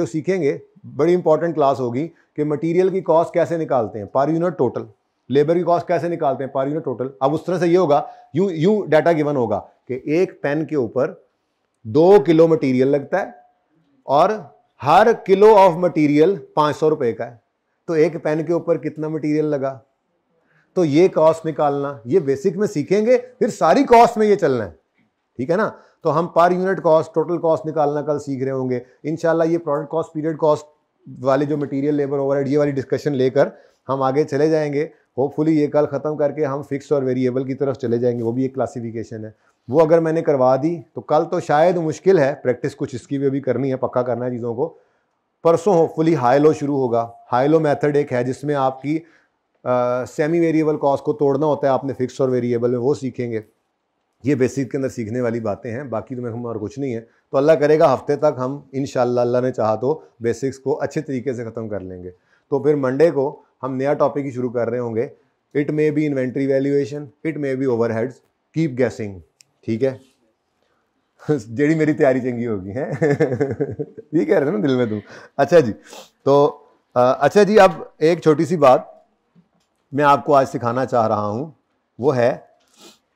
जो सीखेंगे बड़ी इंपॉर्टेंट क्लास होगी कि मटेरियल की कॉस्ट कैसे निकालते हैं पर यूनिट टोटल लेबर की कॉस्ट कैसे निकालते हैं पर यूनिट टोटल अब उस तरह से ये होगा यू यू डाटा गिवन होगा कि एक पेन के ऊपर दो किलो मटेरियल लगता है और हर किलो ऑफ मटेरियल पाँच सौ रुपये का है तो एक पेन के ऊपर कितना मटेरियल लगा तो ये कॉस्ट निकालना ये बेसिक में सीखेंगे फिर सारी कॉस्ट में ये चलना है ठीक है ना तो हम per unit cost total cost निकालना कल सीख रहे होंगे इनशाला ये प्रोडक्ट कॉस्ट पीरियड कॉस्ट वाले जो मटेरियल लेबर ओवर ये वाली डिस्कशन लेकर हम आगे चले जाएंगे होपफुली ये कल ख़त्म करके हम फिक्स और वेरिएबल की तरफ चले जाएंगे वो भी एक क्लासिफिकेशन है वो अगर मैंने करवा दी तो कल तो शायद मुश्किल है प्रैक्टिस कुछ इसकी भी अभी करनी है पक्का करना है चीज़ों को परसों होपफुली हाई लो शुरू होगा हाई लो मैथड एक है जिसमें आपकी सेमी वेरिएबल कॉस्ट को तोड़ना होता है आपने फिक्स और वेरिएबल में वो सीखेंगे ये बेसिक के अंदर सीखने वाली बातें हैं बाकी तो मैं हम और कुछ नहीं है तो अल्लाह करेगा हफ्ते तक हम इन अल्लाह ने चाहा तो बेसिक्स को अच्छे तरीके से ख़त्म कर लेंगे तो फिर मंडे को हम नया टॉपिक ही शुरू कर रहे होंगे it may be inventory valuation it may be overheads keep guessing ठीक है जेडी मेरी तैयारी चंगी होगी है ये कह रहे थे ना दिल में तू अच्छा जी तो अच्छा जी अब एक छोटी सी बात मैं आपको आज सिखाना चाह रहा हूँ वो है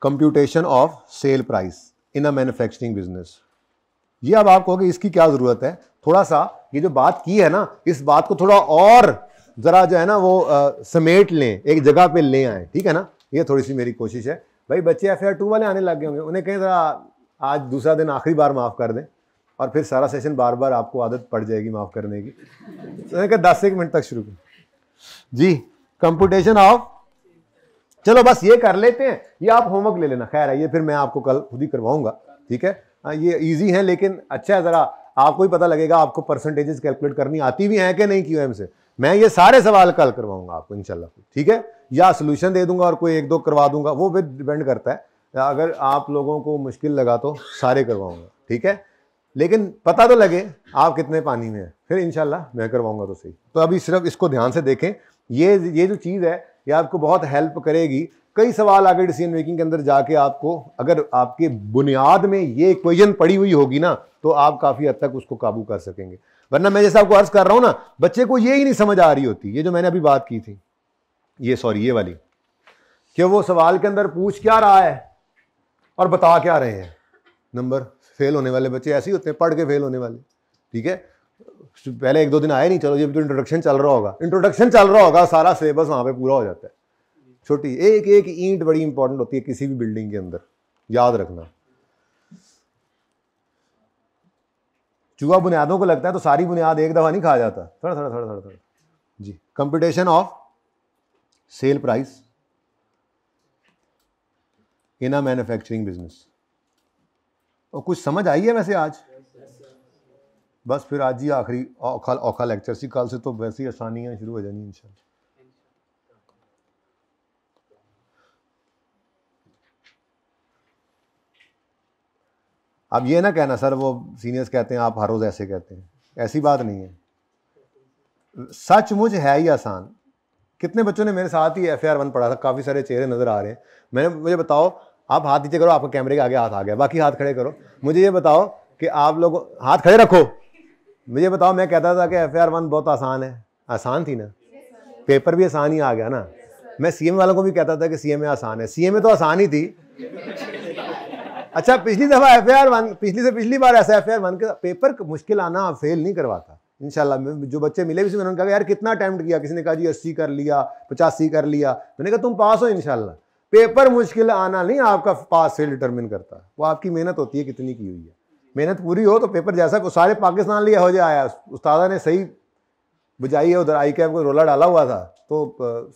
computation of sale price in a manufacturing business ये अब आप कहोगे इसकी क्या ज़रूरत है थोड़ा सा ये जो बात की है ना इस बात को थोड़ा और ज़रा जो है ना वो आ, समेट लें एक जगह पे ले आए ठीक है ना ये थोड़ी सी मेरी कोशिश है भाई बच्चे एफ टू वाले आने लग गए होंगे उन्हें कहें ज़रा आज दूसरा दिन आखिरी बार माफ़ कर दें और फिर सारा सेशन बार बार आपको आदत पड़ जाएगी माफ़ करने की तो उन्होंने कहा दस एक मिनट तक शुरू कर जी कंपटीशन ऑफ चलो बस ये कर लेते हैं ये आप होमवर्क ले लेना खैर है ये फिर मैं आपको कल खुद ही करवाऊंगा ठीक है आ, हाँ, ये इजी है लेकिन अच्छा है ज़रा आपको ही पता लगेगा आपको परसेंटेजेस कैलकुलेट करनी आती भी हैं कि नहीं क्यू से मैं ये सारे सवाल कल करवाऊंगा आपको इंशाल्लाह ठीक है या सोल्यूशन दे दूंगा और कोई एक दो करवा दूंगा वो भी डिपेंड करता है अगर आप लोगों को मुश्किल लगा तो सारे करवाऊंगा ठीक है लेकिन पता तो लगे आप कितने पानी में हैं फिर इनशाला मैं करवाऊंगा तो सही तो अभी सिर्फ इसको ध्यान से देखें ये ये जो चीज़ है ये आपको बहुत हेल्प करेगी कई सवाल आगे डिसीजन मेकिंग के अंदर जाके आपको अगर आपके बुनियाद में ये इक्वेशन पड़ी हुई होगी ना तो आप काफ़ी हद तक उसको काबू कर सकेंगे वरना मैं जैसा आपको अर्ज कर रहा हूं ना बच्चे को ये ही नहीं समझ आ रही होती ये जो मैंने अभी बात की थी ये सॉरी ये वाली कि वो सवाल के अंदर पूछ क्या रहा है और बता क्या रहे हैं नंबर फेल होने वाले बच्चे ऐसे ही होते हैं पढ़ के फेल होने वाले ठीक है पहले एक दो दिन आए नहीं चलो जब तो इंट्रोडक्शन चल रहा होगा इंट्रोडक्शन चल रहा होगा सारा सिलेबस वहां पे पूरा हो जाता है छोटी एक एक ईंट बड़ी इंपॉर्टेंट होती है किसी भी बिल्डिंग के अंदर याद रखना चूहा बुनियादों को लगता है तो सारी बुनियाद एक दफ़ा नहीं खा जाता थोड़ा थोड़ा थोड़ा थोड़ा थोड़ा जी computation of sale price in a manufacturing business और कुछ समझ आई है वैसे आज बस फिर आज ही आखिरी औखा औखा लेक्चर सी कल से तो वैसे ही आसानियाँ शुरू हो जानी इन अब ये ना कहना सर वो सीनियर्स कहते हैं आप हर रोज़ ऐसे कहते हैं ऐसी बात नहीं है सच मुझ है ही आसान कितने बच्चों ने मेरे साथ ही एफ आर वन पढ़ा था काफ़ी सारे चेहरे नज़र आ रहे हैं मैंने मुझे बताओ आप हाथ नीचे करो आपके कैमरे के आगे हाथ आ गया बाकी हाथ खड़े करो मुझे ये बताओ कि आप लोग हाथ खड़े रखो मुझे बताओ मैं कहता था कि एफ आर वन बहुत आसान है आसान थी ना पेपर भी आसान ही आ गया ना मैं सी एम वालों को भी कहता था कि सी एम आसान है सी एम तो आसान ही थी अच्छा पिछली दफ़ा एफ आई आर वन पिछली से पिछली बार ऐसा एफ आई आर वन के पेपर मुश्किल आना फेल नहीं करवाता इन जो बच्चे मिले भी उन्होंने कहा यार कितना अटैम्प्ट किया किसी ने कहा जी अस्सी कर लिया पचासी कर लिया मैंने कहा तुम पास हो इनशाला पेपर मुश्किल आना नहीं आपका पास फेल डिटर्मिन करता वो आपकी मेहनत होती है कितनी की हुई है मेहनत पूरी हो तो पेपर जैसा को सारे पाकिस्तान लिए हो जाए आया उस्तादा ने सही बुझाई है उधर आई कैम को रोला डाला हुआ था तो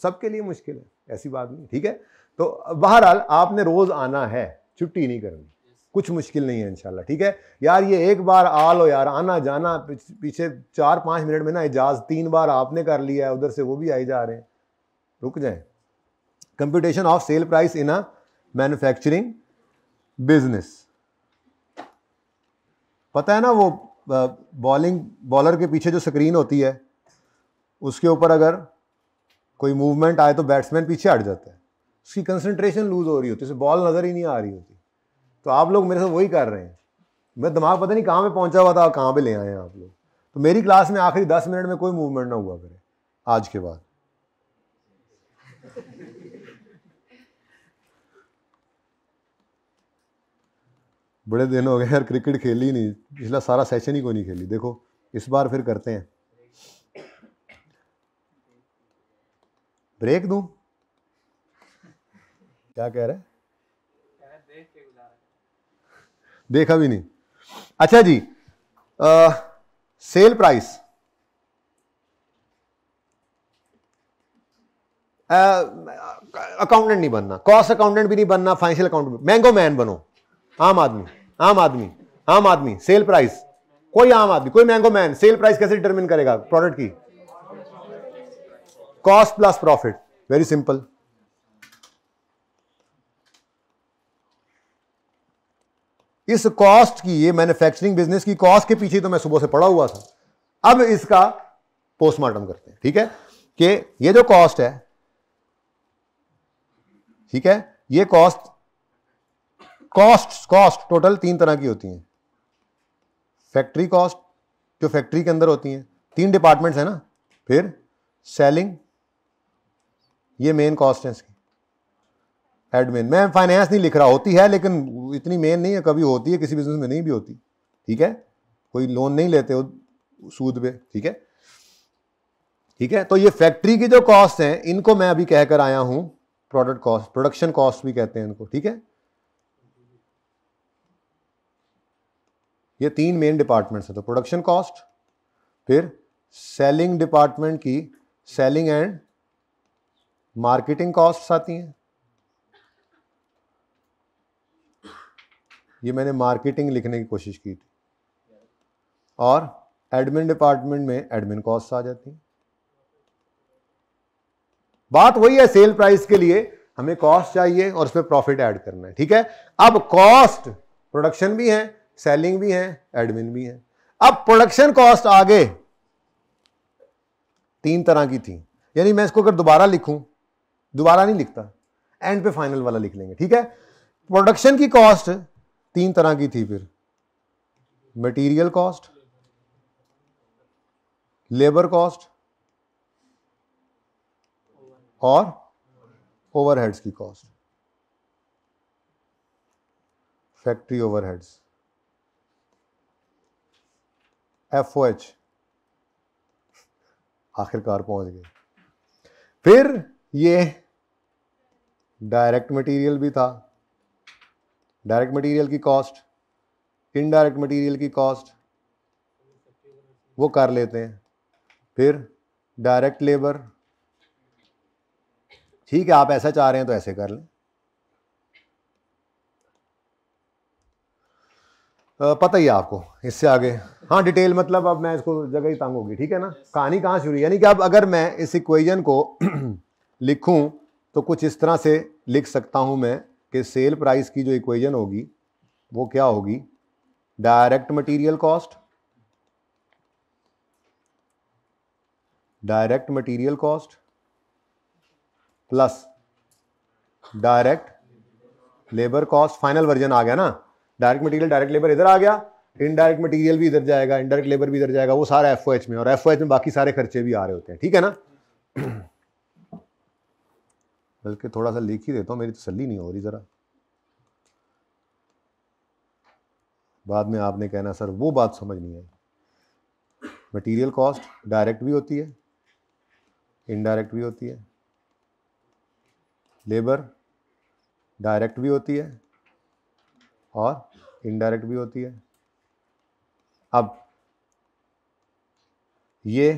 सबके लिए मुश्किल है ऐसी बात नहीं ठीक है तो बहरहाल आपने रोज़ आना है छुट्टी नहीं करनी कुछ मुश्किल नहीं है इनशाला ठीक है यार ये एक बार आ लो यार आना जाना पीछे चार पाँच मिनट में ना एजाज तीन बार आपने कर लिया है उधर से वो भी आई जा रहे हैं रुक जाए computation of sale price in a manufacturing business पता है ना वो बॉलिंग बॉलर के पीछे जो स्क्रीन होती है उसके ऊपर अगर कोई मूवमेंट आए तो बैट्समैन पीछे हट जाता है उसकी कंसंट्रेशन लूज हो रही होती उसे बॉल नज़र ही नहीं आ रही होती तो आप लोग मेरे साथ वही कर रहे हैं मैं दिमाग पता नहीं कहाँ पे पहुँचा हुआ था कहाँ पे ले आए हैं आप लोग तो मेरी क्लास में आखिरी दस मिनट में कोई मूवमेंट ना हुआ करे आज के बाद बड़े दिन हो गए यार क्रिकेट खेली नहीं पिछला सारा सेशन ही कोई नहीं खेली देखो इस बार फिर करते हैं ब्रेक दूँ क्या कह रहे हैं देखा भी नहीं अच्छा जी आ, सेल प्राइस अकाउंटेंट नहीं बनना कॉस्ट अकाउंटेंट भी नहीं बनना फाइनेंशियल अकाउंटेंट मैंगो मैन बनो आम आदमी आम आदमी आम आदमी सेल प्राइस कोई आम आदमी कोई मैंगो मैन सेल प्राइस कैसे डिटरमिन करेगा प्रोडक्ट की cost plus profit very simple इस कॉस्ट की ये मैन्युफैक्चरिंग बिजनेस की कॉस्ट के पीछे तो मैं सुबह से पड़ा हुआ था अब इसका पोस्टमार्टम करते हैं ठीक है कि ये जो कॉस्ट है ठीक है ये कॉस्ट कॉस्ट कॉस्ट टोटल तीन तरह की होती हैं फैक्ट्री कॉस्ट जो फैक्ट्री के अंदर होती हैं तीन डिपार्टमेंट्स हैं ना फिर सेलिंग ये मेन कॉस्ट है इसकी एडमिन मैं फाइनेंस नहीं लिख रहा होती है लेकिन इतनी मेन नहीं है कभी होती है किसी बिजनेस में नहीं भी होती ठीक है कोई लोन नहीं लेते हो सूद पे ठीक है ठीक है तो ये फैक्ट्री की जो कॉस्ट हैं इनको मैं अभी कहकर आया हूं प्रोडक्ट कॉस्ट प्रोडक्शन कॉस्ट भी कहते हैं इनको ठीक है ये तीन मेन डिपार्टमेंट्स हैं तो प्रोडक्शन कॉस्ट फिर सेलिंग डिपार्टमेंट की सेलिंग एंड मार्केटिंग कॉस्ट आती हैं ये मैंने मार्केटिंग लिखने की कोशिश की थी और एडमिन डिपार्टमेंट में एडमिन कॉस्ट आ जाती बात वही है सेल प्राइस के लिए हमें कॉस्ट चाहिए और उसमें प्रॉफिट ऐड करना है ठीक है अब कॉस्ट प्रोडक्शन भी है सेलिंग भी है एडमिन भी है अब प्रोडक्शन कॉस्ट आगे तीन तरह की थी यानी मैं इसको अगर दोबारा लिखूं दोबारा नहीं लिखता एंड पे फाइनल वाला लिख लेंगे ठीक है प्रोडक्शन की कॉस्ट तीन तरह की थी फिर मटेरियल कॉस्ट लेबर कॉस्ट और ओवरहेड्स की cost factory overheads F O H आखिरकार पहुंच गए फिर ये डायरेक्ट मटेरियल भी था डायरेक्ट मटेरियल की कॉस्ट इनडायरेक्ट मटेरियल की कॉस्ट वो कर लेते हैं फिर डायरेक्ट लेबर ठीक है आप ऐसा चाह रहे हैं तो ऐसे कर लें पता ही आपको इससे आगे हाँ डिटेल मतलब अब मैं इसको जगह ही तंग होगी ठीक है ना कहानी कहाँ शुरू यानी कि अब अगर मैं इस इक्वेजन को लिखूं तो कुछ इस तरह से लिख सकता हूं मैं कि सेल प्राइस की जो इक्वेजन होगी वो क्या होगी direct material cost direct material cost plus direct labour cost final version आ गया ना डायरेक्ट मटेरियल डायरेक्ट लेबर इधर आ गया इनडायरेक्ट मटेरियल भी इधर जाएगा इनडायरेक्ट लेबर भी इधर जाएगा वो सारा एफओएच में और एफओएच में बाकी सारे खर्चे भी आ रहे होते हैं ठीक है ना बल्कि थोड़ा सा लिख ही देता हूँ मेरी तसली तो नहीं हो रही ज़रा बाद में आपने कहना सर वो बात समझ नहीं आई मटेरियल कॉस्ट डायरेक्ट भी होती है इनडायरेक्ट भी होती है लेबर डायरेक्ट भी होती है और इनडायरेक्ट भी होती है अब ये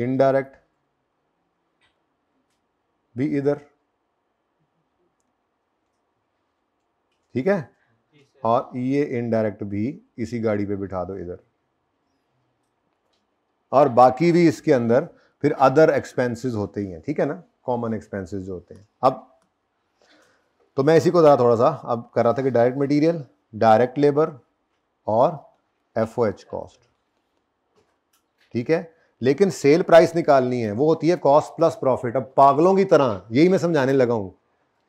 इनडायरेक्ट भी इधर ठीक है और ये इनडायरेक्ट भी इसी गाड़ी पे बिठा दो इधर और बाकी भी इसके अंदर फिर अदर एक्सपेंसेस होते ही हैं ठीक है ना कॉमन एक्सपेंसेस जो होते हैं अब तो मैं इसी को ज़रा थोड़ा सा अब कर रहा था कि डायरेक्ट मटेरियल डायरेक्ट लेबर और एफ ओ एच कॉस्ट ठीक है लेकिन सेल प्राइस निकालनी है वो होती है कॉस्ट प्लस प्रॉफिट अब पागलों की तरह यही मैं समझाने लगा हूँ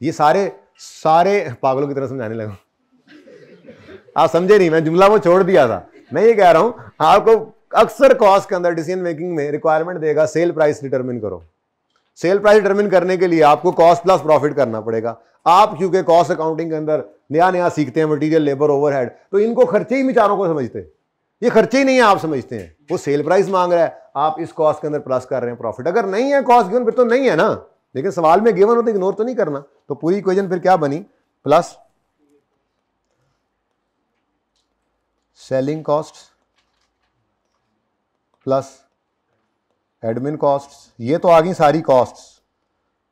ये सारे सारे पागलों की तरह समझाने लगा आप समझे नहीं मैं जुमला वो छोड़ दिया था मैं ये कह रहा हूँ आपको अक्सर कॉस्ट के अंदर डिसीजन मेकिंग में रिक्वायरमेंट देगा सेल प्राइस डिटर्मिन करो सेल प्राइस डिटर्मिन करने के लिए आपको कॉस्ट प्लस प्रॉफिट करना पड़ेगा आप क्योंकि कॉस्ट अकाउंटिंग के अंदर नया नया सीखते हैं मटीरियल लेबर ओवरहेड तो इनको खर्चे ही विचारों को समझते ये खर्चे ही नहीं है आप समझते हैं वो सेल प्राइस मांग रहा है आप इस कॉस्ट के अंदर प्लस कर रहे हैं प्रॉफिट अगर नहीं है कॉस्ट गिवन फिर तो नहीं है ना लेकिन सवाल में गिवन हो तो इग्नोर तो नहीं करना तो पूरी इक्वेजन फिर क्या बनी plus selling cost plus admin cost ये तो आ गई सारी कॉस्ट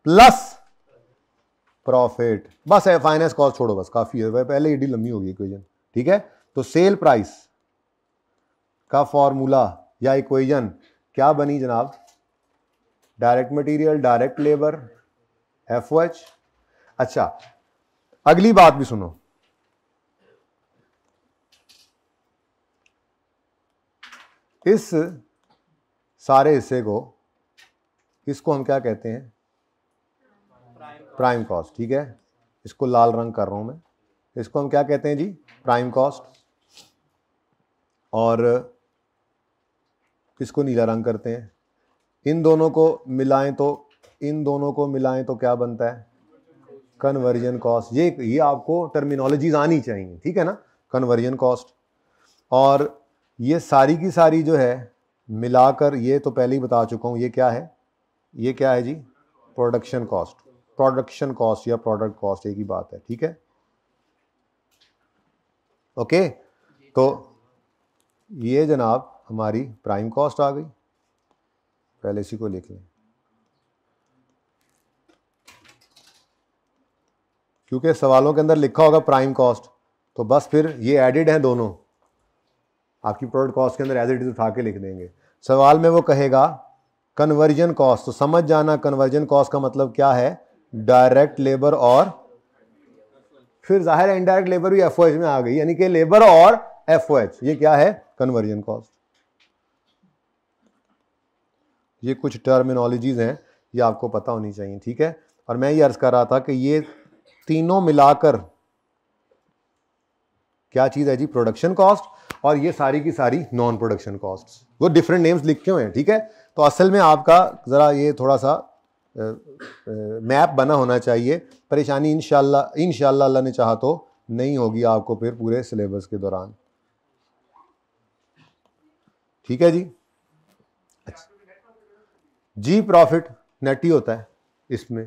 प्लस प्रॉफिट बस है फाइनेंस कॉस्ट छोड़ो बस काफी है पहले ईडी लंबी होगी इक्वेजन ठीक है तो सेल प्राइस का फॉर्मूला या इक्वेजन क्या बनी जनाब direct material direct labour F H अच्छा अगली बात भी सुनो इस सारे हिस्से को इसको हम क्या कहते हैं प्राइम कॉस्ट ठीक है इसको लाल रंग कर रहा हूं मैं इसको हम क्या कहते हैं जी प्राइम कॉस्ट और इसको नीला रंग करते हैं इन दोनों को मिलाएं तो इन दोनों को मिलाएं तो क्या बनता है कन्वर्जन कॉस्ट ये ये आपको टर्मिनोलॉजीज आनी चाहिए ठीक है ना कन्वर्जन कॉस्ट और ये सारी की सारी जो है मिलाकर ये तो पहले ही बता चुका हूँ ये क्या है ये क्या है जी प्रोडक्शन कॉस्ट प्रोडक्शन कॉस्ट या प्रोडक्ट कॉस्ट एक ही बात है ठीक है ओके तो ये जनाब हमारी प्राइम कॉस्ट आ गई पहले इसी को लिख लें क्योंकि सवालों के अंदर लिखा होगा प्राइम कॉस्ट तो बस फिर ये एडिड हैं दोनों आपकी प्रोडक्ट कॉस्ट के अंदर एज इट इज उठा के लिख देंगे सवाल में वो कहेगा कन्वर्जन कॉस्ट तो समझ जाना कन्वर्जन कॉस्ट का मतलब क्या है डायरेक्ट लेबर और फिर जाहिर है इनडायरेक्ट लेबर भी एफ में आ गई यानी कि लेबर और एफ ये क्या है कन्वर्जन कॉस्ट ये कुछ टर्मिनोलॉजीज़ हैं ये आपको पता होनी चाहिए ठीक है और मैं ये अर्ज़ कर रहा था कि ये तीनों मिलाकर क्या चीज़ है जी प्रोडक्शन कॉस्ट और ये सारी की सारी नॉन प्रोडक्शन कॉस्ट वो डिफरेंट नेम्स लिखे हुए हैं ठीक है तो असल में आपका ज़रा ये थोड़ा सा मैप बना होना चाहिए परेशानी इन इन अल्लाह ने चाहा तो नहीं होगी आपको फिर पूरे सिलेबस के दौरान ठीक है जी जी प्रॉफिट नेट ही होता है इसमें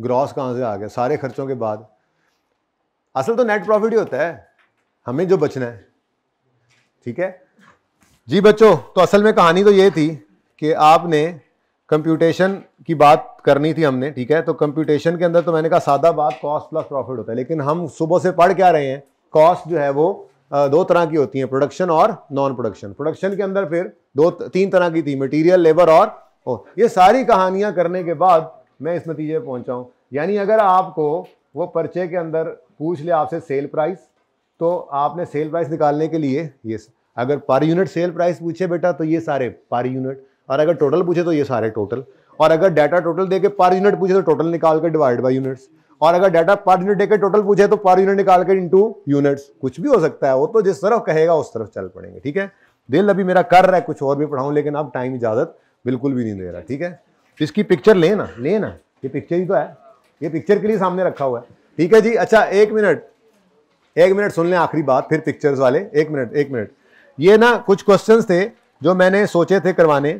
ग्रॉस कहाँ से आ गया सारे खर्चों के बाद असल तो नेट प्रॉफिट ही होता है हमें जो बचना है ठीक है जी बच्चों तो असल में कहानी तो ये थी कि आपने कंप्यूटेशन की बात करनी थी हमने ठीक है तो कंप्यूटेशन के अंदर तो मैंने कहा सादा बात कॉस्ट प्लस प्रॉफिट होता है लेकिन हम सुबह से पढ़ क्या रहे हैं कॉस्ट जो है वो दो तरह की होती है प्रोडक्शन और नॉन प्रोडक्शन प्रोडक्शन के अंदर फिर दो तीन तरह की थी मटेरियल लेबर और हो ये सारी कहानियाँ करने के बाद मैं इस नतीजे पर पहुँचा हूँ यानी अगर आपको वो पर्चे के अंदर पूछ ले आपसे सेल प्राइस तो आपने सेल प्राइस निकालने के लिए ये अगर पर यूनिट सेल प्राइस पूछे बेटा तो ये सारे पर यूनिट और अगर टोटल पूछे तो ये सारे टोटल और अगर डाटा टोटल देके पर यूनिट पूछे तो टोटल निकाल के डिवाइड बाय यूनिट्स और अगर डाटा पर यूनिट देके टोटल पूछे तो पर यूनिट निकाल के इंटू यूनिट्स कुछ भी हो सकता है वो तो जिस तरफ कहेगा उस तरफ चल पड़ेंगे ठीक है दिल अभी मेरा कर रहा है कुछ और भी पढ़ाऊँ लेकिन अब टाइम इजाज़त बिल्कुल भी नहीं दे रहा ठीक है तो इसकी पिक्चर ले ना ले ना ये पिक्चर ही तो है ये पिक्चर के लिए सामने रखा हुआ है ठीक है जी अच्छा एक मिनट एक मिनट सुन लें आखिरी बात फिर पिक्चर्स वाले एक मिनट एक मिनट ये ना कुछ क्वेश्चंस थे जो मैंने सोचे थे करवाने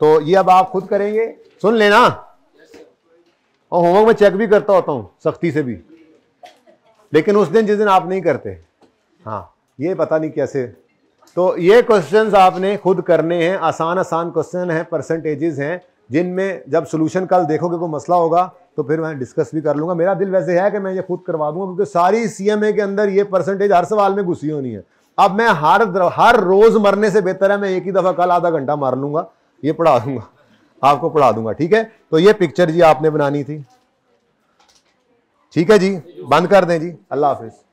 तो ये अब आप खुद करेंगे सुन लेना और होमवर्क में चेक भी करता होता हूँ सख्ती से भी लेकिन उस दिन जिस दिन आप नहीं करते हाँ ये पता नहीं कैसे तो ये क्वेश्चंस आपने खुद करने हैं आसान आसान क्वेश्चन हैं परसेंटेजेस हैं जिनमें जब सोल्यूशन कल देखोगे कोई मसला होगा तो फिर मैं डिस्कस भी कर लूँगा मेरा दिल वैसे है कि मैं ये खुद करवा दूंगा क्योंकि सारी सी के अंदर ये परसेंटेज हर सवाल में घुसी होनी है अब मैं हर हर रोज़ मरने से बेहतर है मैं एक ही दफ़ा कल आधा घंटा मार लूँगा ये पढ़ा दूंगा आपको पढ़ा दूंगा ठीक है तो ये पिक्चर जी आपने बनानी थी ठीक है जी बंद कर दें जी अल्लाह हाफिज़